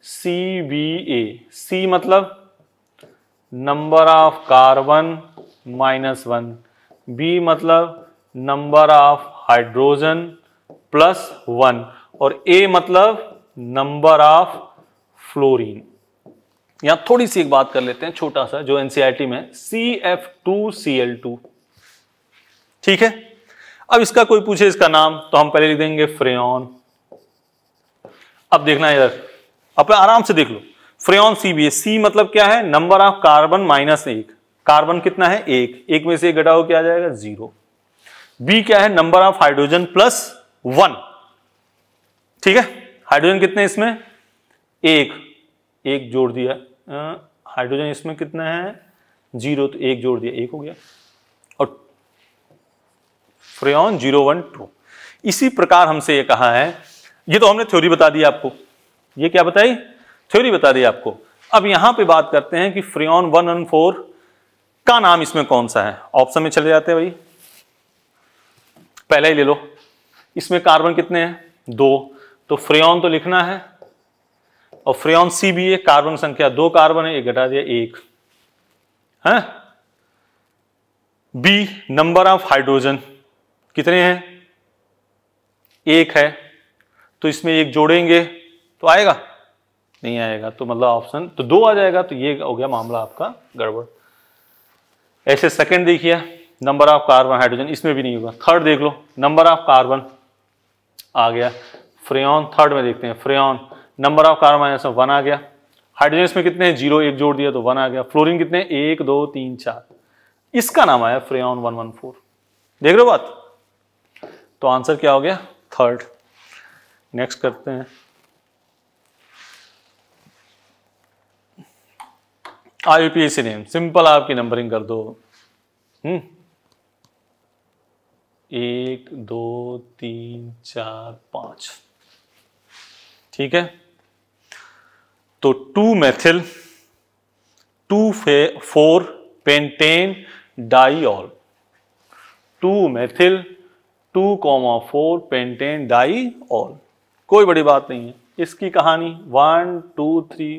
सी बी ए सी मतलब number of carbon minus one B मतलब number of hydrogen plus one और ए मतलब नंबर ऑफ फ्लोरीन यहां थोड़ी सी एक बात कर लेते हैं छोटा सा जो एनसीईआरटी e में C F two C L two ठीक है अब इसका कोई पूछे इसका नाम तो हम पहले लिख देंगे फ्रेन अब देखना इधर अब आराम से देख लो फ्रेन सी बी है सी मतलब क्या है नंबर ऑफ कार्बन माइनस एक कार्बन कितना है एक एक में से एक घटाओ क्या आ जाएगा जीरो बी क्या है number of hydrogen plus one ठीक है हाइड्रोजन कितने इसमें एक एक जोड़ दिया हाइड्रोजन इसमें कितना है जीरो तो एक जोड़ दिया एक हो गया और फ्रेन जीरो वन टू इसी प्रकार हमसे ये कहा है ये तो हमने थ्योरी बता दी आपको ये क्या बताई थ्योरी बता दी आपको अब यहां पे बात करते हैं कि फ्रियन वन वन फोर का नाम इसमें कौन सा है ऑप्शन में चले जाते हैं भाई पहले ही ले लो इसमें कार्बन कितने हैं दो तो फ्रियन तो लिखना है और फ्रियन सी भी है कार्बन संख्या दो कार्बन है एक घटा दिया एक है बी नंबर ऑफ हाइड्रोजन कितने हैं एक है तो इसमें एक जोड़ेंगे तो आएगा नहीं आएगा तो मतलब ऑप्शन तो दो आ जाएगा तो ये हो गया मामला आपका गड़बड़ ऐसे सेकंड देखिए नंबर ऑफ कार्बन हाइड्रोजन इसमें भी नहीं होगा थर्ड देख लो नंबर ऑफ कार्बन आ गया फ्रेन थर्ड में देखते हैं फ्रेन नंबर ऑफ कार्बन ऐसा वन आ गया हाइड्रोजन इसमें कितने हैं जीरो एक जोड़ दिया तो वन आ गया फ्लोरिन कितने एक दो तीन चार इसका नाम आया फ्रेन वन वन फोर देख रहे हो बात तो आंसर क्या हो गया थर्ड नेक्स्ट करते हैं आई पी नेम सिंपल आपकी नंबरिंग कर दो हम्म। एक दो तीन चार पांच ठीक है तो टू मेथिल टू फे four pentane ol two methyl two comma four pentane ol कोई बड़ी बात नहीं है इसकी कहानी वन टू थ्री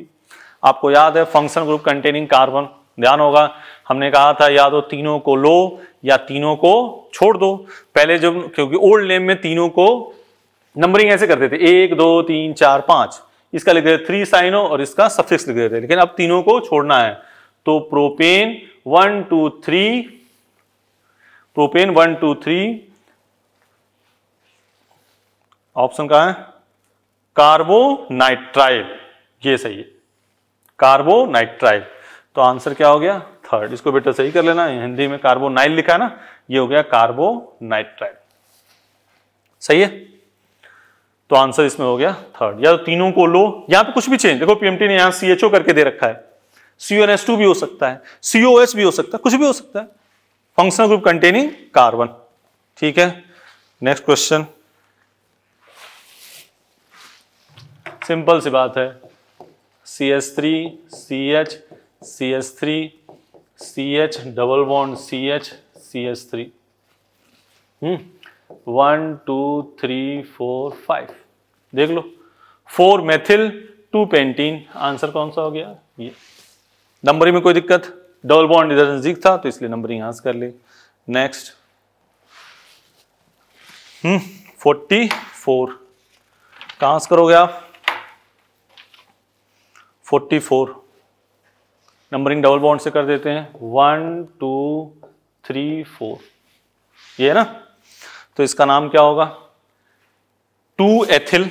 आपको याद है फंक्शन ग्रुप कंटेनिंग कार्बन ध्यान होगा हमने कहा था या तो तीनों को लो या तीनों को छोड़ दो पहले जब क्योंकि ओल्ड नेम में तीनों को नंबरिंग ऐसे करते थे एक दो तीन चार पांच इसका लिख देते थ्री साइनो और इसका सफिक्स लिख देते लेकिन अब तीनों को छोड़ना है तो propane one to three propane one to three option कहा है कार्बोनाइट्राइल ये सही है कार्बोनाइट्राइल तो आंसर क्या हो गया थर्ड इसको बेटा सही कर लेना हिंदी में कार्बोनाइल लिखा है ना ये हो गया कार्बोनाइट्राइल सही है तो आंसर इसमें हो गया थर्ड या तो तीनों को लो यहां पे कुछ भी चेंज देखो पीएमटी ने यहां सीएचओ करके दे रखा है CONH2 भी हो सकता है सीओएस भी हो सकता है कुछ भी हो सकता है फंक्शनल ग्रुप कंटेनिंग कार्बन ठीक है नेक्स्ट क्वेश्चन सिंपल सी बात है C H three C H C H three C H double bond C H C H three one to three four five देख लो four methyl two pentene answer कौन सा हो गया ये नंबरिंग में कोई दिक्कत डबल बॉन्ड इधर नजदीक था तो इसलिए नंबरिंग आंसर कर ले नेक्स्ट हम्म फोर्टी फोर कहां से करोगे आप forty four numbering double bond से कर देते हैं वन टू थ्री फोर ये है ना तो इसका नाम क्या होगा टू एथिल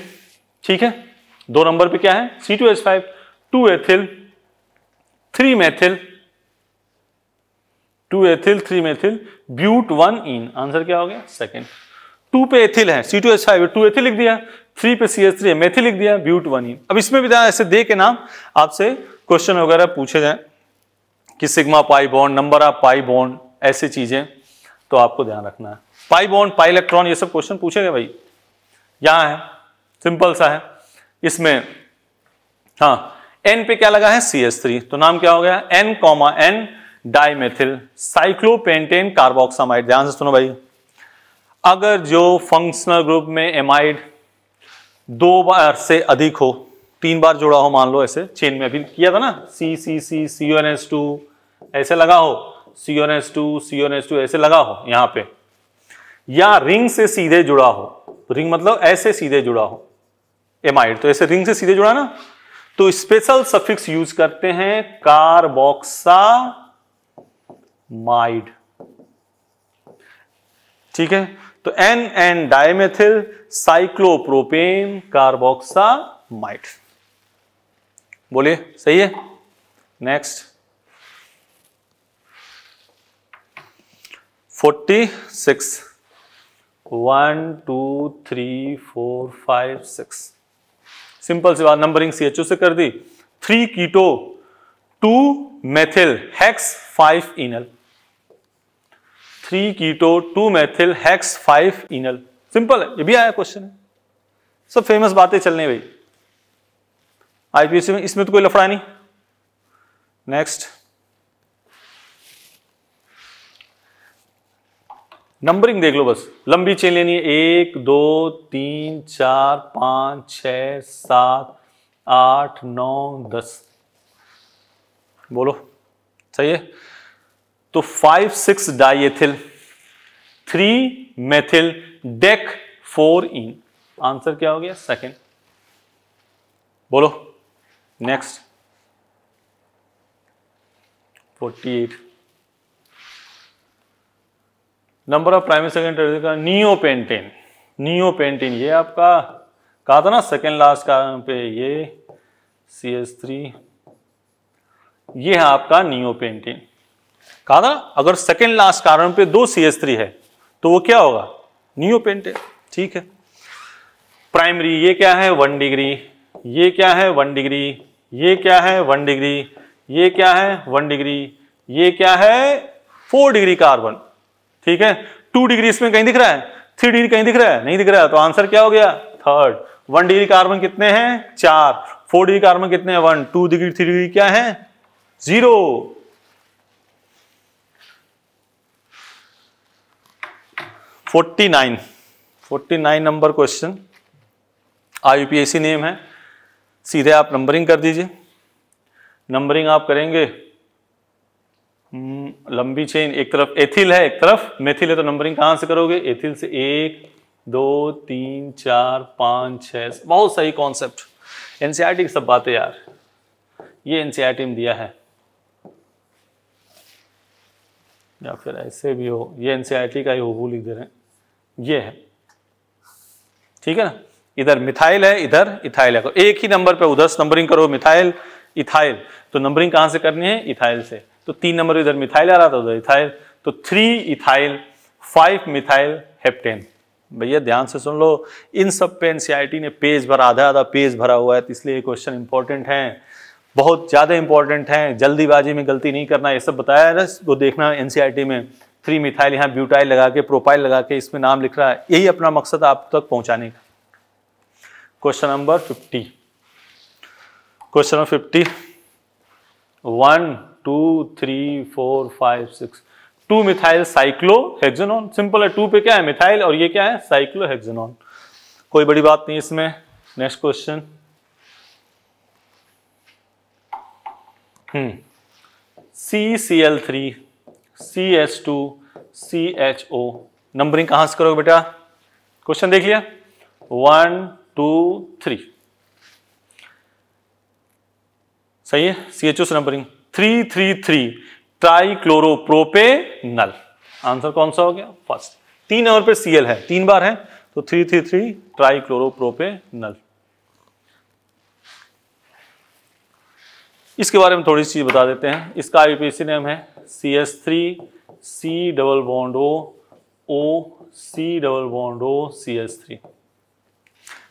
ठीक है दो नंबर पे क्या है C two H five two ethyl three methyl two ethyl three methyl but one yne answer क्या हो गया सेकेंड टू पे एथिल है C two H five two ethyl लिख दिया थ्री पे सी एच थ्री है मेथिल लिख दिया ब्यूट वन अब इसमें भी ऐसे दे के नाम आपसे क्वेश्चन वगैरह पूछे जाए कि sigma pi bond number of pi bond ऐसी चीजें तो आपको ध्यान रखना है पाई बॉन्ड पाई इलेक्ट्रॉन ये सब क्वेश्चन पूछे गए भाई यहां है सिंपल सा है इसमें हाँ एन पे क्या लगा है सी एस थ्री तो नाम क्या हो गया N comma N dimethyl cyclopentane carboxamide ध्यान से सुनो भाई अगर जो फंक्शनल ग्रुप में एमाइड दो बार से अधिक हो तीन बार जुड़ा हो मान लो ऐसे चेन में अभी किया था ना C C C C N S two ऐसे लगा हो C N S two C N S two ऐसे लगा हो यहां पे या रिंग से सीधे जुड़ा हो रिंग मतलब ऐसे सीधे जुड़ा हो एमाइड तो ऐसे रिंग से सीधे जुड़ा ना तो स्पेशल सफिक्स यूज करते हैं कार्बोक्सा माइड ठीक है तो N N dimethyl cyclopropane carboxamide बोलिए सही है next forty six one to three four five six simple सी बात नंबरिंग सी एच ओ से कर दी three keto two methyl hex five ynal three keto two methyl hex five ynal simple है ये भी आया क्वेश्चन सब फेमस बातें चल रही भाई आईपीएससी में इसमें तो कोई लफड़ा नहीं नेक्स्ट नंबरिंग देख लो बस लंबी चेन लेनी है एक दो तीन चार पांच छ सात आठ नौ दस बोलो सही है तो five six diethyl three methyl dec four yne answer क्या हो गया सेकेंड बोलो next forty eight number of primary secondary का नियो पेंटेन नियो पेंटेन ये आपका कहा था ना सेकेंड लास्ट का पे ये सी एस थ्री ये है आपका नियो पेंटेन कहा था अगर सेकेंड लास्ट कार्बन पे दो सी एस थ्री है तो वो क्या होगा न्यू ठीक है प्राइमरी ये क्या है वन डिग्री ये क्या है वन डिग्री ये क्या है वन डिग्री ये क्या है वन डिग्री ये क्या है फोर डिग्री कार्बन ठीक है टू डिग्री इसमें कहीं दिख रहा है थ्री डिग्री कहीं दिख रहा है नहीं दिख रहा है तो आंसर क्या हो गया थर्ड वन डिग्री कार्बन कितने हैं चार फोर डिग्री कार्बन कितने हैं one two degree three degree क्या है zero forty nine forty nine number question I P C name है सीधे आप नंबरिंग कर दीजिए नंबरिंग आप करेंगे हम्म, लंबी चेन एक तरफ एथिल है एक तरफ मेथिल है तो नंबरिंग कहां से करोगे एथिल से एक दो तीन चार पाँच छह बहुत सही कॉन्सेप्ट एनसीईआरटी e की सब बातें यार ये एनसीईआरटी e में दिया है या फिर ऐसे भी हो ये एनसीईआरटी e का ही हो लिख दे रहे हैं ये है ठीक है ना इधर मिथाइल है इधर इथाइल है तो एक ही नंबर पे उधर नंबरिंग करो मिथाइल इथाइल तो नंबरिंग कहां से करनी है इथाइल से तो तीन नंबर इधर मिथाइल आ रहा था उधर इथाइल तो three ethyl five methyl heptane भैया ध्यान से सुन लो इन सब पे एनसीईआरटी ने पेज भरा आधा आधा पेज भरा हुआ है तो इसलिए क्वेश्चन इंपॉर्टेंट है बहुत ज़्यादा इंपॉर्टेंट है जल्दीबाजी में गलती नहीं करना ये सब बताया है ना वो देखना एनसीआरटी में थ्री मिथाइल यहाँ ब्यूटाइल लगा के प्रोपाइल लगा के इसमें नाम लिख रहा है यही अपना मकसद आप तक पहुंचाने का question number fifty question number fifty one to three four five six two methyl cyclohexanone simple है टू पे क्या है मिथाइल और ये क्या है साइक्लो हेक्सेनॉन कोई बड़ी बात नहीं इसमें next question C C L three C H two C H O numbering कहां से करोगे बेटा क्वेश्चन देख लिया वन टू थ्री सही है सी एच ओ से नंबरिंग थ्री थ्री थ्री नल आंसर कौन सा हो गया फर्स्ट तीन नंबर पे सीएल है तीन बार है तो थ्री थ्री थ्री नल इसके बारे में थोड़ी सी बता देते हैं इसका आईपीसी नेम है C S three C double bond O O C double bond O C S three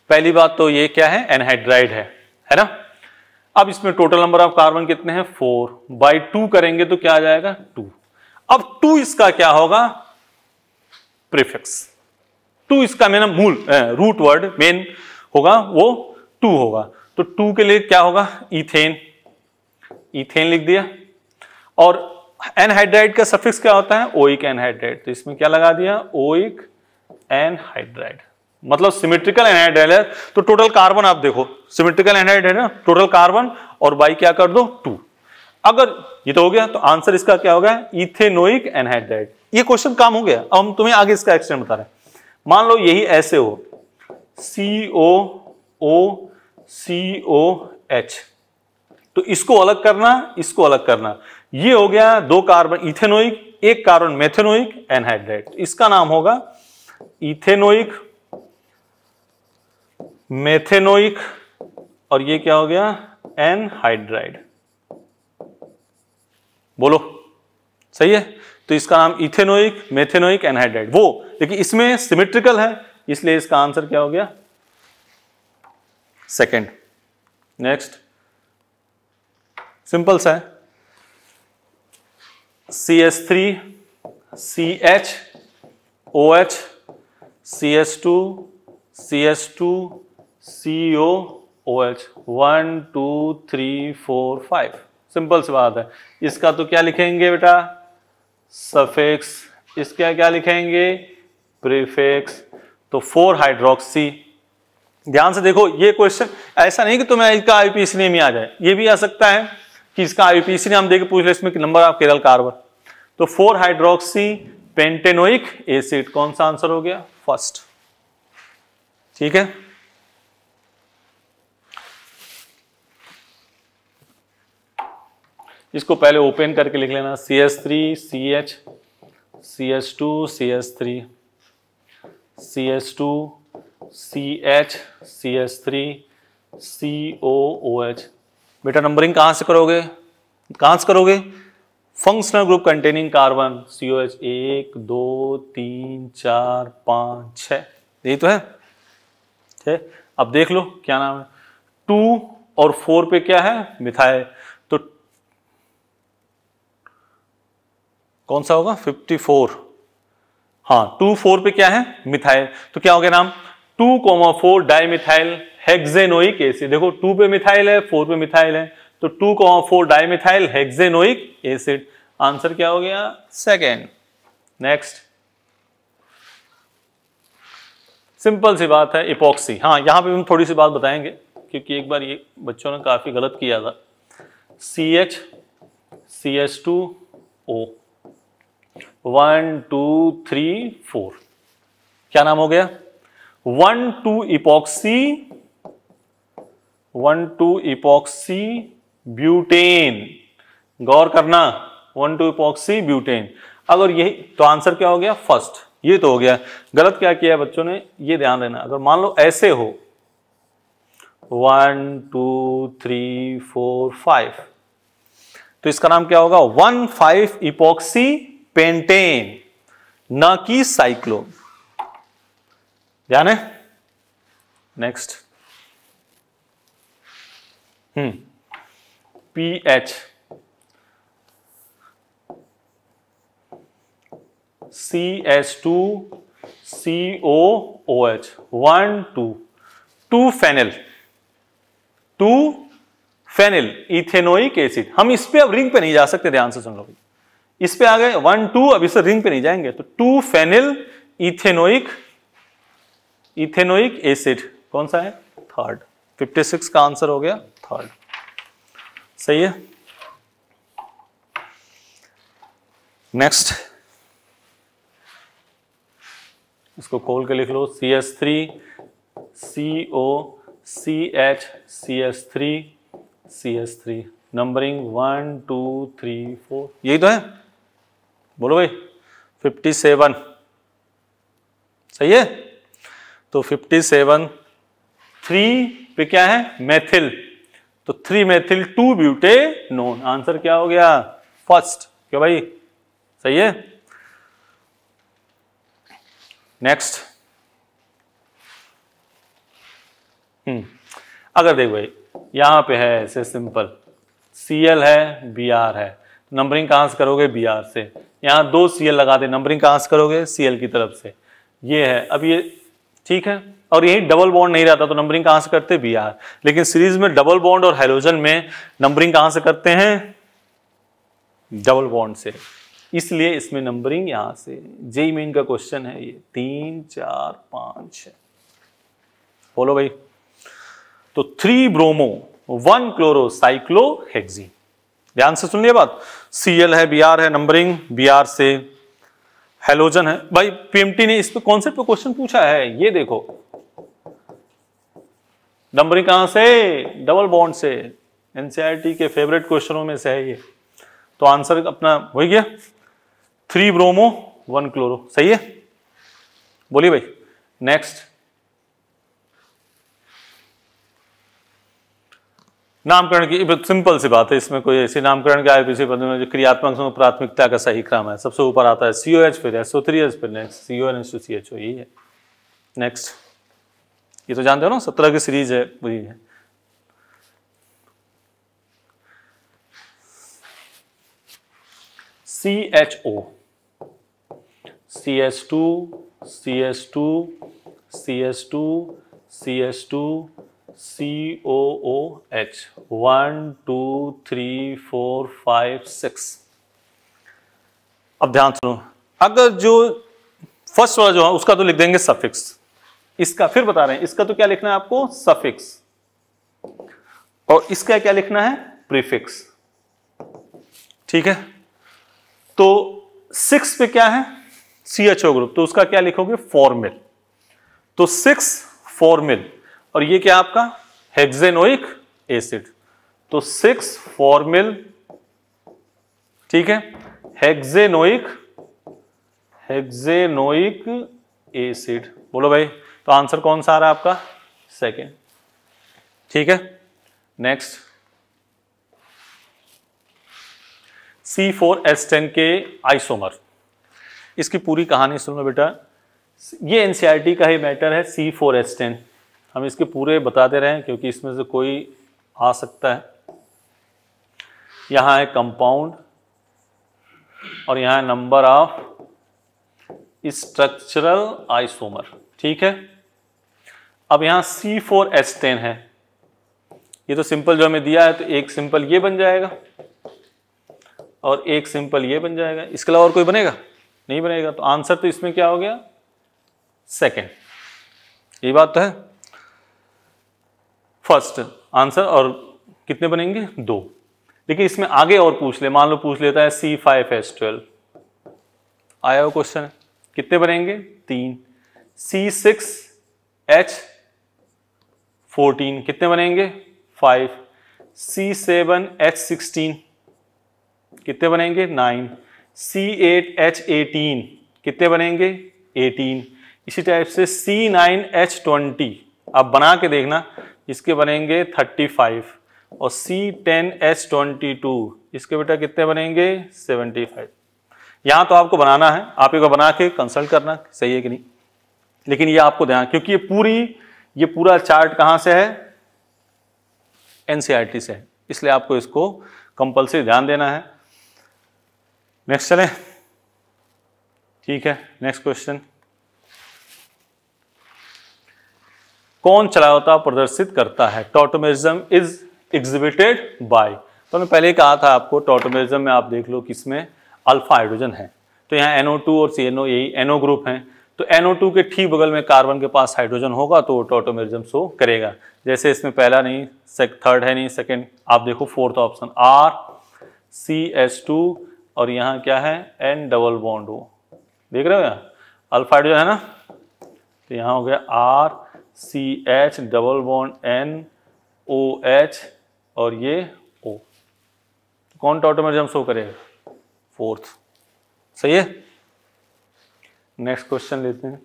पहली बात तो ये क्या है एनहाइड्राइड है है ना अब इसमें टोटल नंबर ऑफ कार्बन कितने हैं फोर बाई टू करेंगे तो क्या आ जाएगा टू अब टू इसका क्या होगा प्रीफिक्स टू इसका मेन मूल रूट वर्ड मेन होगा वो टू होगा तो टू के लिए क्या होगा इथेन इथेन लिख दिया और एनहाइड्राइड का सफिक्स क्या होता है ओइक एनहाइड्राइड तो इसमें क्या लगा दिया ओइक एनहाइड्राइड मतलब सिमेट्रिकल एनहाइड्राइड है तो टोटल कार्बन आप देखो सिमेट्रिकल एनहाइड्राइड है ना टोटल कार्बन और बाई क्या कर दो टू अगर ये तो हो गया तो आंसर इसका क्या होगा इथेनोइक एनहाइड्राइड ये क्वेश्चन काम हो गया अब हम तुम्हें आगे इसका एक्सटेंड बता रहे हैं मान लो यही ऐसे हो सी ओ ओ सी ओ एच तो इसको अलग करना इसको अलग करना ये हो गया दो कार्बन इथेनोइक एक कार्बन मेथेनोइक एनहाइड्रेट इसका नाम होगा इथेनोइक मेथेनोइक और ये क्या हो गया एनहाइड्राइड बोलो सही है तो इसका नाम इथेनोइक मेथेनोइक एनहाइड्राइड वो देखिए इसमें सिमेट्रिकल है इसलिए इसका आंसर क्या हो गया सेकंड नेक्स्ट सिंपल सा है C S three C H O H C S two C S two C O O H one to three four five simple सी बात है इसका तो क्या लिखेंगे बेटा सफेक्स इसका क्या लिखेंगे प्रीफिक्स तो फोर हाइड्रोक्सी ध्यान से देखो ये क्वेश्चन ऐसा नहीं कि तुम्हें इसका आईपी इसलिए में आ जाए ये भी आ सकता है कि इसका आईपीसी ने हम देख पूछ ले इसमें नंबर ऑफ केरल कार्बन तो फोर हाइड्रोक्सी पेंटेनोइक एसिड कौन सा आंसर हो गया फर्स्ट ठीक है इसको पहले ओपन करके लिख लेना C S three C H C S two C S three C S two C H C S three C O O H बेटा नंबरिंग कहां से करोगे कहां से करोगे functional group containing carbon CO H एक दो तीन चार पांच छ यही तो है थे? अब देख लो क्या नाम है टू और फोर पे क्या है मिथाइल तो कौन सा होगा फिफ्टी फोर हाँ टू फोर पे क्या है मिथाइल तो क्या हो गया नाम two comma four dimethyl hexanoic acid देखो टू पे मिथाइल है फोर पे मिथाइल है तो टू को four dimethyl hexanoic acid answer क्या हो गया सेकेंड नेक्स्ट सिंपल सी बात है इपोक्सी हाँ यहां पे हम थोड़ी सी बात बताएंगे क्योंकि एक बार ये बच्चों ने काफ़ी गलत किया था C H C H two O one to three four क्या नाम हो गया one two epoxy one two epoxy butane गौर करना वन टू इपोक्सी ब्यूटेन अगर यही तो आंसर क्या हो गया फर्स्ट ये तो हो गया गलत क्या किया है बच्चों ने ये ध्यान देना अगर मान लो ऐसे हो one to three four five तो इसका नाम क्या होगा वन फाइव इपोक्सी पेंटेन न कि साइक्लोन ध्यान है next hmm. P H C H two C O O H one two two phenyl two phenyl ethanoic acid हम इस पर अब रिंग पे नहीं जा सकते ध्यान से सुन लो इस पे आ गए वन टू अब इससे रिंग पे नहीं जाएंगे तो two phenyl ethanoic ethanoic acid कौन सा है थर्ड फिफ्टी सिक्स का आंसर हो गया थर्ड सही है नेक्स्ट इसको खोल के लिख लो C S three C O C H C S three C S three numbering one to three four यही तो है बोलो भाई फिफ्टी सेवन सही है तो फिफ्टी सेवन थ्री पे क्या है मेथिल तो three methyl two butanone answer क्या हो गया फर्स्ट क्यों भाई सही है नेक्स्ट हम्म. अगर देख भाई यहां पे है ऐसे सिंपल सी एल है बी आर है नंबरिंग कहां से करोगे बी आर से यहां दो सी एल लगा दे नंबरिंग कहां से करोगे सी एल की तरफ से ये है अब ये ठीक है और यही डबल बॉन्ड नहीं रहता तो नंबरिंग कहां से करते बी आर लेकिन सीरीज में डबल बॉन्ड और हाइड्रोजन में नंबरिंग कहां से करते हैं डबल बॉन्ड से इसलिए इसमें नंबरिंग यहां से जेई मेन का क्वेश्चन है ये तीन चार पांच बोलो भाई तो three bromo one chloro cyclohexene ध्यान से सुन लिया बात सीएल है बी है नंबरिंग बी से हेलोजन है भाई पीएमटी ने इस पे कॉन्सेप्ट पे क्वेश्चन पूछा है ये देखो नंबरिंग कहां से डबल बॉन्ड से एनसीईआरटी e के फेवरेट क्वेश्चनों में से है ये तो आंसर अपना हो गया थ्री ब्रोमो वन क्लोरो सही है बोलिए भाई नेक्स्ट नामकरण की सिंपल सी बात है इसमें कोई ऐसी नामकरण के आईपीसी पद में जो क्रियात्मक प्राथमिकता का सही क्रम है सबसे ऊपर आता है सीओ एच फिर एसओ थ्री एच फिर नेक्स्ट सीओ एन एस यही है नेक्स्ट ये तो जानते हो ना सत्रह की सीरीज है वही है C H O C S two C S two C S two C S two C O O H one to three four five six अब ध्यान सुनो अगर जो फर्स्ट वाला जो है उसका तो लिख देंगे सफिक्स इसका फिर बता रहे हैं इसका तो क्या लिखना है आपको सफिक्स और इसका क्या लिखना है प्रीफिक्स ठीक है तो सिक्स पे क्या है सी एच ओ ग्रुप तो उसका क्या लिखोगे फॉर्मिल तो सिक्स फॉर्मिल और ये क्या आपका हेक्सेनोइक एसिड तो सिक्स फॉर्मिल ठीक है हेक्सेनोइक हेक्सेनोइक एसिड बोलो भाई तो आंसर कौन सा आ रहा है आपका सेकेंड ठीक है next C four S ten के आइसोमर इसकी पूरी कहानी सुनो बेटा ये एनसीईआरटी e का ही मैटर है सी फोर एस टेन हम इसके पूरे बताते रहे क्योंकि इसमें से कोई आ सकता है यहां है कंपाउंड और यहां है नंबर ऑफ स्ट्रक्चरल आइसोमर ठीक है अब यहां सी फोर एच टेन है ये तो सिंपल जो हमें दिया है तो एक सिंपल ये बन जाएगा और एक सिंपल ये बन जाएगा इसके अलावा और कोई बनेगा नहीं बनेगा तो आंसर तो इसमें क्या हो गया सेकेंड ये बात तो है फर्स्ट आंसर और कितने बनेंगे दो लेकिन इसमें आगे और पूछ ले मान लो पूछ लेता है सी फाइव एस ट्वेल्व आया हुआ क्वेश्चन कितने बनेंगे तीन सी सिक्स एच 14 कितने बनेंगे 5 सी सेवन एच सिक्सटीन कितने बनेंगे 9 सी एट एच एटीन कितने बनेंगे 18 इसी टाइप से सी नाइन एच ट्वेंटी आप बना के देखना इसके बनेंगे 35 और C ten H twenty two इसके बेटा कितने बनेंगे 75 यहाँ तो आपको बनाना है आप एक बार बना के कंसल्ट करना सही है कि नहीं लेकिन ये आपको ध्यान क्योंकि ये पूरी ये पूरा चार्ट कहां से है एनसीईआरटी e से है इसलिए आपको इसको कंपलसरी ध्यान देना है नेक्स्ट चलें ठीक है नेक्स्ट क्वेश्चन कौन चलावता प्रदर्शित करता है टोटमिज्म इज एग्जिबिटेड बाय तो मैं पहले कहा था आपको टोटोमिज्म में आप देख लो किसमें अल्फा हाइड्रोजन है तो यहां एनओ टू और सी एनओ यही एनओ ग्रुप हैं तो NO2 के ठीक बगल में कार्बन के पास हाइड्रोजन होगा तो वो टोटोमेरिज्म शो करेगा जैसे इसमें पहला नहीं थर्ड है नहीं सेकंड आप देखो fourth option R C S two और यहाँ क्या है एन डबल बॉन्ड हो देख रहे हो यहाँ अल्फा हाइड्रोजन है ना तो यहाँ हो गया R C H double bond N O H और ये ओ कौन टोटोमेरिज्म शो करेगा फोर्थ सही है नेक्स्ट क्वेश्चन लेते हैं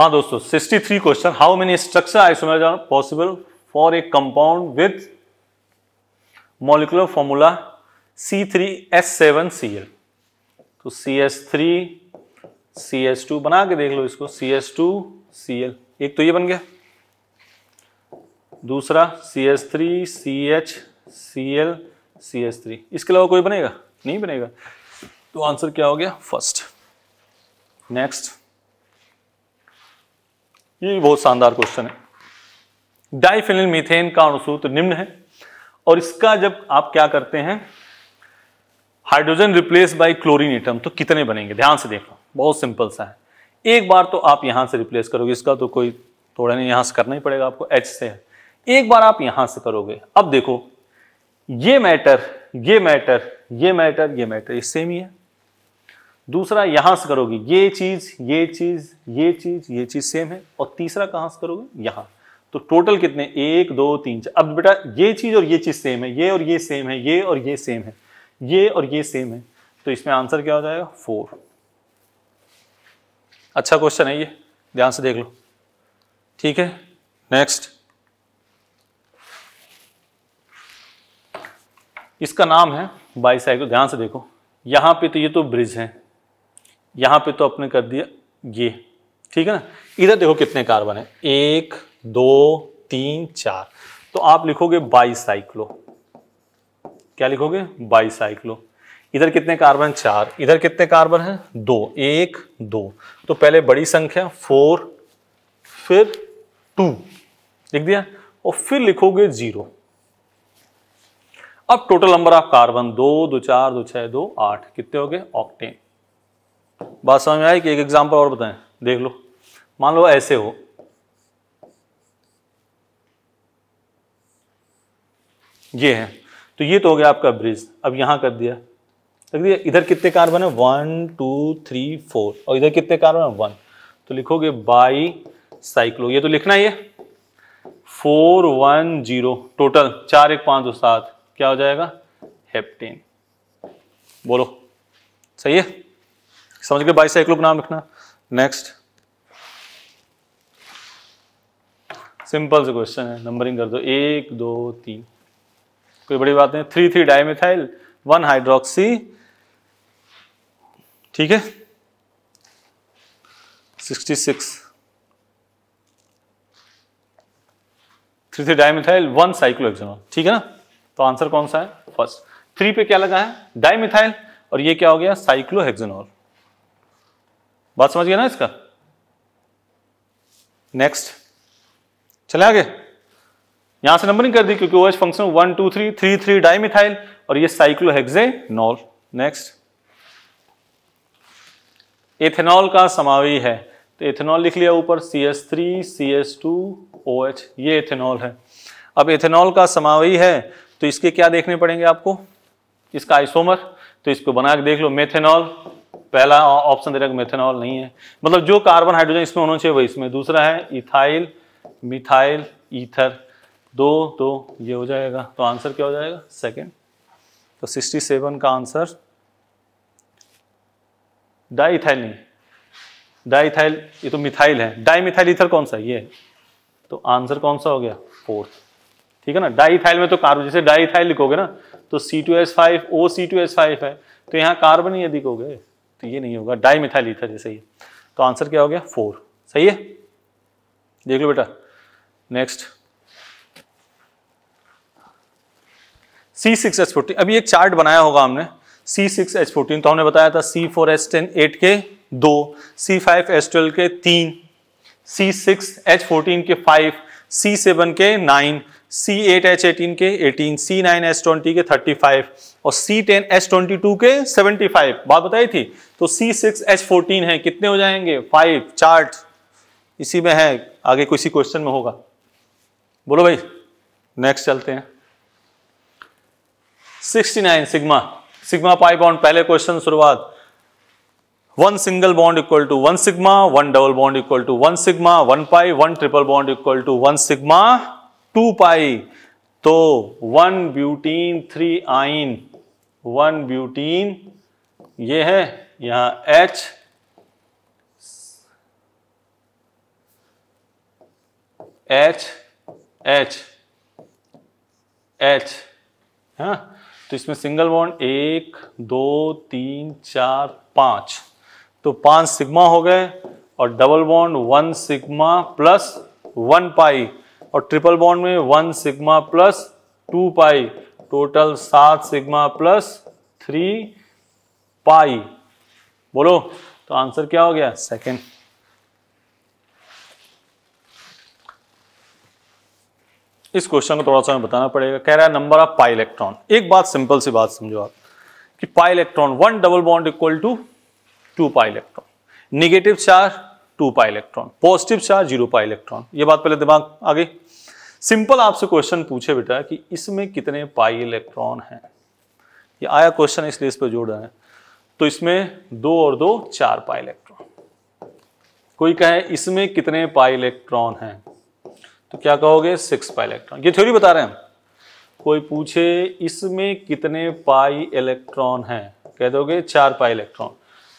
हाँ दोस्तों 63 question how many structure isomers are possible for a compound with molecular formula C C three S seven L तो C C S three S two बना के देख लो इसको C C S two L एक तो ये बन गया दूसरा C C C S three H L C S three इसके अलावा कोई बनेगा नहीं बनेगा तो आंसर क्या हो गया फर्स्ट नेक्स्ट ये बहुत शानदार क्वेश्चन है डाइफिनिल मीथेन का अणुसूत्र निम्न है और इसका जब आप क्या करते हैं hydrogen replace by chlorine atom तो कितने बनेंगे ध्यान से देखो बहुत सिंपल सा है एक बार तो आप यहां से रिप्लेस करोगे इसका तो कोई थोड़ा नहीं यहां से करना ही पड़ेगा आपको एच से है एक बार आप यहां से करोगे अब देखो ये मैटर ये मैटर ये मैटर ये मैटर ये सेम ही है दूसरा यहां से करोगे ये चीज़ ये चीज़ ये चीज़ ये चीज़ सेम है और तीसरा कहां से करोगे यहां तो टोटल कितने एक दो तीन चार अब बेटा ये चीज़ और ये चीज़ सेम है ये और ये सेम है ये और ये सेम है ये और ये सेम है तो इसमें आंसर क्या हो जाएगा फोर अच्छा क्वेश्चन है ये ध्यान से देख लो ठीक है नेक्स्ट इसका नाम है बाईसाइकिल ध्यान से देखो यहां पे तो ये तो ब्रिज है यहां पे तो आपने कर दिया ये ठीक है ना इधर देखो कितने कार्बन है एक दो तीन चार तो आप लिखोगे बाईसाइक्लो क्या लिखोगे बाईसाइक्लो इधर कितने कार्बन चार इधर कितने कार्बन है दो एक दो तो पहले बड़ी संख्या फोर फिर टू लिख दिया और फिर लिखोगे जीरो अब टोटल नंबर ऑफ कार्बन दो दो चार दो छः दो आठ कितने हो गए ऑक्टेन बात समझ में आई कि एक एग्जाम्पल और बताएं देख लो मान लो ऐसे हो ये है तो ये तो हो गया आपका ब्रिज अब यहां कर दिया रख दिया इधर कितने कार्बन है वन टू थ्री फोर और इधर कितने कार्बन है वन तो लिखोगे बाई साइक्लो ये तो लिखना ही है फोर वन जीरो टोटल चार एक पांच दो सात क्या हो जाएगा हेप्टेन बोलो सही है समझ गए बाईसाइक्लोप नाम लिखना नेक्स्ट सिंपल से क्वेश्चन है नंबरिंग कर दो एक दो तीन कोई बड़ी बात नहीं three three dimethyl one hydroxy ठीक है sixty six three three dimethyl one hexanol ठीक है ना तो आंसर कौन सा है फर्स्ट थ्री पे क्या लगा है डायमिथाइल और ये क्या हो गया साइक्लोहेक्सेनॉल बात समझ गया ना इसका नेक्स्ट चले आगे यहां से नंबरिंग कर दी क्योंकि OH function one to three three three dimethyl और ये साइक्लोहेक्जे नॉल नेक्स्ट एथेनॉल का समावी है तो एथेनॉल लिख लिया ऊपर C S three C S two O H ये एथेनॉल है अब एथेनॉल का समावी है तो इसके क्या देखने पड़ेंगे आपको इसका आइसोमर तो इसको बना के देख लो मेथेनॉल पहला ऑप्शन दे रहा है मेथेनॉल नहीं है मतलब जो कार्बन हाइड्रोजन इसमें होना चाहिए वही इसमें दूसरा है इथाइल मिथाइल ईथर दो तो ये हो जाएगा तो आंसर क्या हो जाएगा सेकेंड तो सिक्सटी सेवन का आंसर डाइथाइल नहीं डाइथाइल ये तो मिथाइल है डाई मिथाइल ईथर कौन सा ये तो आंसर कौन सा हो गया फोर्थ ठीक है ना डाइथाइल में तो कार्बन जैसे डाइथाइल लिखोगे ना तो C two S five O C two S five है तो यहाँ कार्बन ही अधिक हो गए तो ये नहीं होगा डाई मिथाइल ईथर ये सही तो आंसर क्या हो गया फोर सही है देख लो बेटा next C six H fourteen अभी एक चार्ट बनाया होगा हमने सी सिक्स एच फोर्टीन तो हमने बताया था C four H ten eight के दो सी फाइव एच ट्वेल्व के तीन सी सिक्स एच फोर्टीन के फाइव सी सेवन के nine C eight H eighteen के eighteen C nine S twenty के थर्टी फाइव और C ten S twenty two के सेवेंटी फाइव बात बताई थी तो सी सिक्स एच फोर्टीन है कितने हो जाएंगे फाइव चार्ट इसी में है आगे किसी क्वेश्चन में होगा बोलो भाई नेक्स्ट चलते हैं sixty nine sigma sigma pi bond पहले क्वेश्चन शुरुआत one single bond equal to 1 sigma, one double bond equal to 1 sigma, one pi, one triple bond equal to 1 sigma, 2 pi. तो one butene three yne one butene ये है यहाँ H H H H हाँ तो इसमें single bond एक दो तीन चार पाँच तो पांच सिग्मा हो गए और double bond one sigma plus one pi और ट्रिपल बॉन्ड में one sigma plus two pi total सात सिग्मा प्लस थ्री पाई बोलो तो आंसर क्या हो गया सेकेंड इस क्वेश्चन को थोड़ा सा हमें बताना पड़ेगा कह रहा है नंबर ऑफ पाई इलेक्ट्रॉन एक बात सिंपल सी बात समझो आप कि pi electron one double bond equal to two pi electron negative charge two pi electron positive charge zero pi electron ये बात पहले दिमाग आ गई सिंपल आपसे क्वेश्चन पूछे बेटा कि इसमें कितने पाई इलेक्ट्रॉन हैं ये आया क्वेश्चन इसलिए इस पर जोड़ रहे हैं तो इसमें दो और दो चार पाई इलेक्ट्रॉन कोई कहे इसमें कितने पाई इलेक्ट्रॉन हैं तो क्या कहोगे सिक्स पाई इलेक्ट्रॉन ये थ्योरी बता रहे हैं कोई पूछे इसमें कितने पाई इलेक्ट्रॉन हैं कह दोगे चार पाई इलेक्ट्रॉन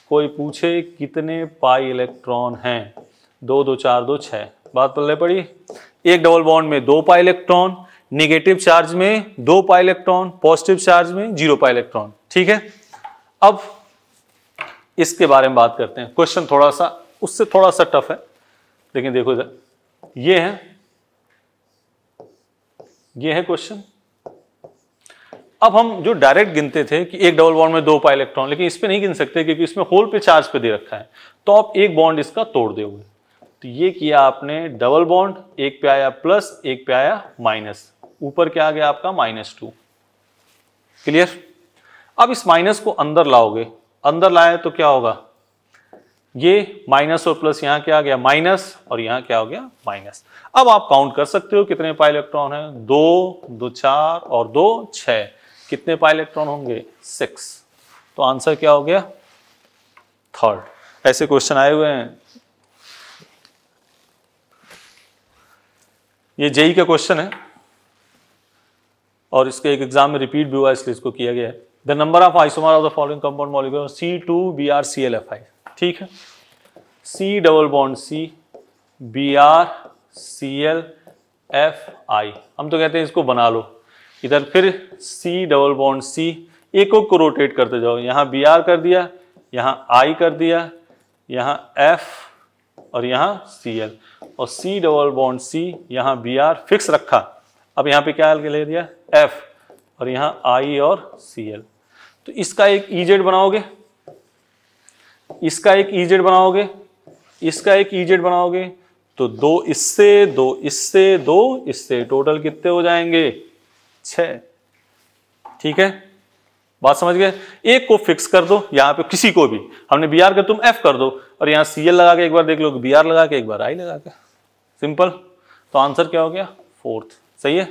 कोई पूछे कितने पाई इलेक्ट्रॉन हैं दो दो चार दो छः बात पल्ले पड़ी एक डबल बॉन्ड में दो पाई इलेक्ट्रॉन निगेटिव चार्ज में दो पाई इलेक्ट्रॉन पॉजिटिव चार्ज में जीरो पाई इलेक्ट्रॉन ठीक है अब इसके बारे में बात करते हैं क्वेश्चन थोड़ा सा उससे थोड़ा सा टफ है लेकिन देखो इधर ये है ये है क्वेश्चन अब हम जो डायरेक्ट गिनते थे कि एक डबल बॉन्ड में दो पाई इलेक्ट्रॉन लेकिन इस पर नहीं गिन सकते क्योंकि इसमें होल पे चार्ज पे दे रखा है तो आप एक बॉन्ड इसका तोड़ दोगे तो ये किया आपने डबल बॉन्ड एक पे आया प्लस एक पे आया माइनस ऊपर क्या आ गया आपका माइनस टू क्लियर अब इस माइनस को अंदर लाओगे अंदर लाए तो क्या होगा ये माइनस और प्लस यहां क्या आ गया माइनस और यहां क्या हो गया माइनस अब आप काउंट कर सकते हो कितने पाई इलेक्ट्रॉन है दो दो चार और दो छह कितने पाई इलेक्ट्रॉन होंगे सिक्स तो आंसर क्या हो गया थर्ड ऐसे क्वेश्चन आए हुए हैं ये जेई का क्वेश्चन है और इसके एक एग्जाम में रिपीट भी हुआ इसलिए इसको किया गया है the number of isomer of the following compound molecule C two B R C L F I ठीक है C double bond C B R C L F I हम तो कहते हैं इसको बना लो इधर फिर सी डबल बॉन्ड सी एक को रोटेट करते जाओ यहाँ बी आर कर दिया यहाँ आई कर दिया यहाँ एफ और यहाँ सी एल और सी डबल बॉन्ड सी यहाँ बी आर फिक्स रखा अब यहाँ पे क्या ले दिया एफ और यहाँ आई और सी एल तो इसका एक ई e जेड बनाओगे इसका एक ई e जेड बनाओगे इसका एक ई e जेड बनाओगे तो दो इससे दो इससे दो इससे टोटल कितने हो जाएंगे ठीक है बात समझ गए एक को फिक्स कर दो यहां पे किसी को भी हमने बी आर कर तुम एफ कर दो और यहां सी एल लगा के एक बार देख लो बी आर लगा के एक बार आई लगा के सिंपल तो आंसर क्या हो गया फोर्थ सही है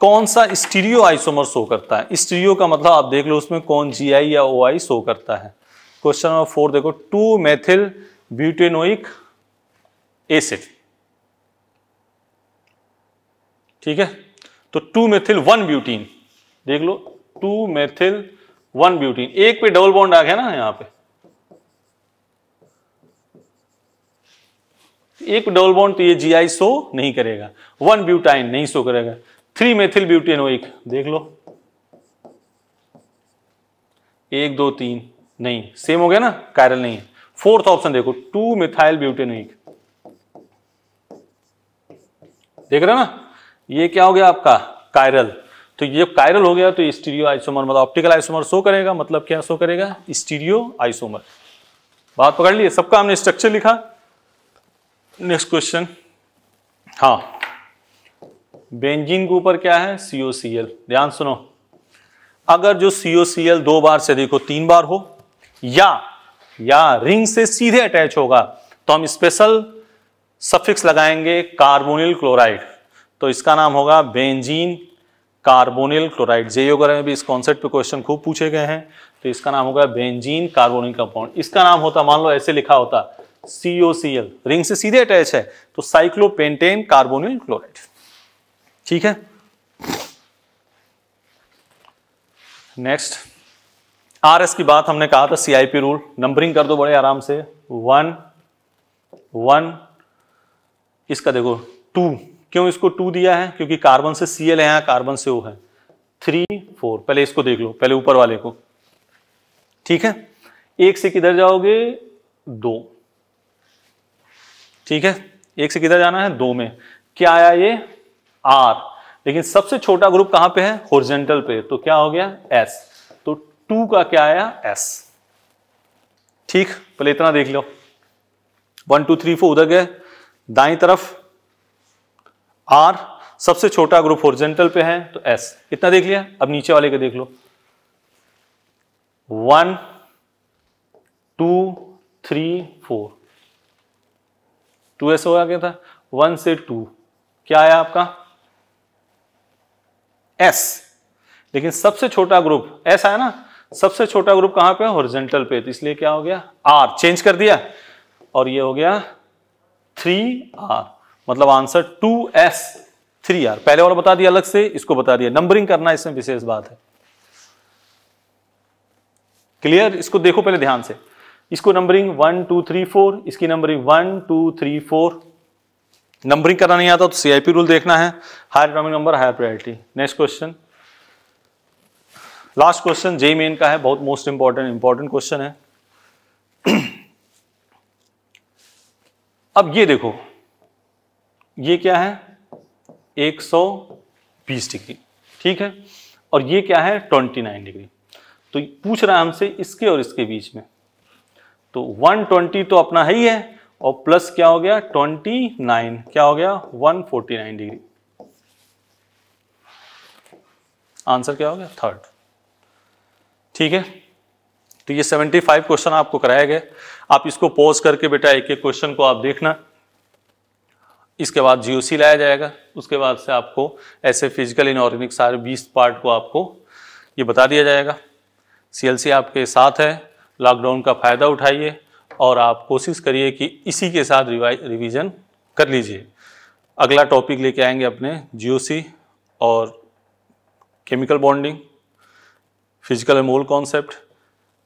कौन सा स्टीरियो आइसोमर शो करता है स्टीरियो का मतलब आप देख लो उसमें कौन जी आई या ओ आई शो करता है क्वेश्चन नंबर फोर देखो टू मेथिल ब्यूटेनोइक एसिड ठीक है तो टू मेथिल वन ब्यूटीन देख लो टू मेथिल वन ब्यूटीन एक पे डबल बॉन्ड आ गया ना यहां पे एक डबल बॉन्ड तो ये जीआई शो नहीं करेगा वन ब्यूटाइन नहीं शो करेगा थ्री मेथिल ब्यूटीन एक देख लो एक दो तीन नहीं सेम हो गया ना कायरल नहीं है फोर्थ ऑप्शन देखो टू मिथाइल एक देख रहे ना ये क्या हो गया आपका कायरल तो ये कायरल हो गया तो स्टीरियो आइसोमर मतलब ऑप्टिकल आइसोमर शो करेगा मतलब क्या शो करेगा स्टीरियो आइसोमर बात पकड़ लिए सबका हमने स्ट्रक्चर लिखा नेक्स्ट क्वेश्चन हाँ बेंजीन के ऊपर क्या है सीओसीएल ध्यान सुनो अगर जो सीओसीएल दो बार से देखो तीन बार हो या या रिंग से सीधे अटैच होगा तो हम स्पेशल सफिक्स लगाएंगे कार्बोनिल क्लोराइड तो इसका नाम होगा बेंजीन कार्बोनिल क्लोराइड जे वगैरह में भी इस कॉन्सेप्ट पे क्वेश्चन खूब पूछे गए हैं तो इसका नाम होगा बेंजीन कार्बोनिल कंपाउंड इसका नाम होता मान लो ऐसे लिखा होता सी सी एल रिंग से सीधे अटैच है तो साइक्लोपेंटेन कार्बोनिल क्लोराइड ठीक है नेक्स्ट आर एस की बात हमने कहा था सीआईपी रूल नंबरिंग कर दो बड़े आराम से वन वन इसका देखो टू क्यों इसको टू दिया है क्योंकि कार्बन से सी है यहां कार्बन से ओ है थ्री फोर पहले इसको देख लो पहले ऊपर वाले को ठीक है एक से किधर जाओगे दो ठीक है एक से किधर जाना है दो में क्या आया ये आर लेकिन सबसे छोटा ग्रुप कहां पे है होरिजेंटल पे तो क्या हो गया एस तो टू का क्या आया एस ठीक पहले इतना देख लो वन टू थ्री फोर उधर गए दाई तरफ आर सबसे छोटा ग्रुप ओरिजेंटल पे है तो एस इतना देख लिया अब नीचे वाले को देख लो one to three four two S हो गया था वन से टू क्या आया आपका एस लेकिन सबसे छोटा ग्रुप एस आया ना सबसे छोटा ग्रुप कहां पे ओरिजेंटल पे तो इसलिए क्या हो गया आर चेंज कर दिया और ये हो गया थ्री आर मतलब answer two S three R पहले वाला बता दिया अलग से इसको बता दिया नंबरिंग करना इसमें विशेष बात है क्लियर इसको देखो पहले ध्यान से इसको numbering one to three four इसकी numbering one to three four numbering करना नहीं आता तो सीआईपी रूल देखना है हायर क्रमिक number higher priority next question last question JEE Main का है बहुत मोस्ट इंपॉर्टेंट इंपॉर्टेंट क्वेश्चन है अब ये देखो ये क्या है 120 डिग्री ठीक है और ये क्या है 29 डिग्री तो पूछ रहा है हमसे इसके और इसके बीच में तो 120 तो अपना है ही है और प्लस क्या हो गया 29 क्या हो गया 149 डिग्री आंसर क्या हो गया थर्ड ठीक है तो ये 75 क्वेश्चन आपको कराया गया आप इसको पॉज करके बेटा एक एक क्वेश्चन को आप देखना इसके बाद जी लाया जाएगा उसके बाद से आपको ऐसे फिजिकल इनऑर्गेनिक सारे बीस पार्ट को आपको ये बता दिया जाएगा सी आपके साथ है लॉकडाउन का फ़ायदा उठाइए और आप कोशिश करिए कि इसी के साथ रिवीजन कर लीजिए अगला टॉपिक लेके आएंगे अपने जी और chemical bonding physical and mole concept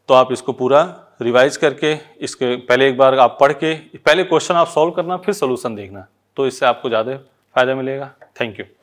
तो आप इसको पूरा रिवाइज करके इसके पहले एक बार आप पढ़ के पहले क्वेश्चन आप सॉल्व करना फिर सोल्यूशन देखना तो इससे आपको ज़्यादा फ़ायदा मिलेगा थैंक यू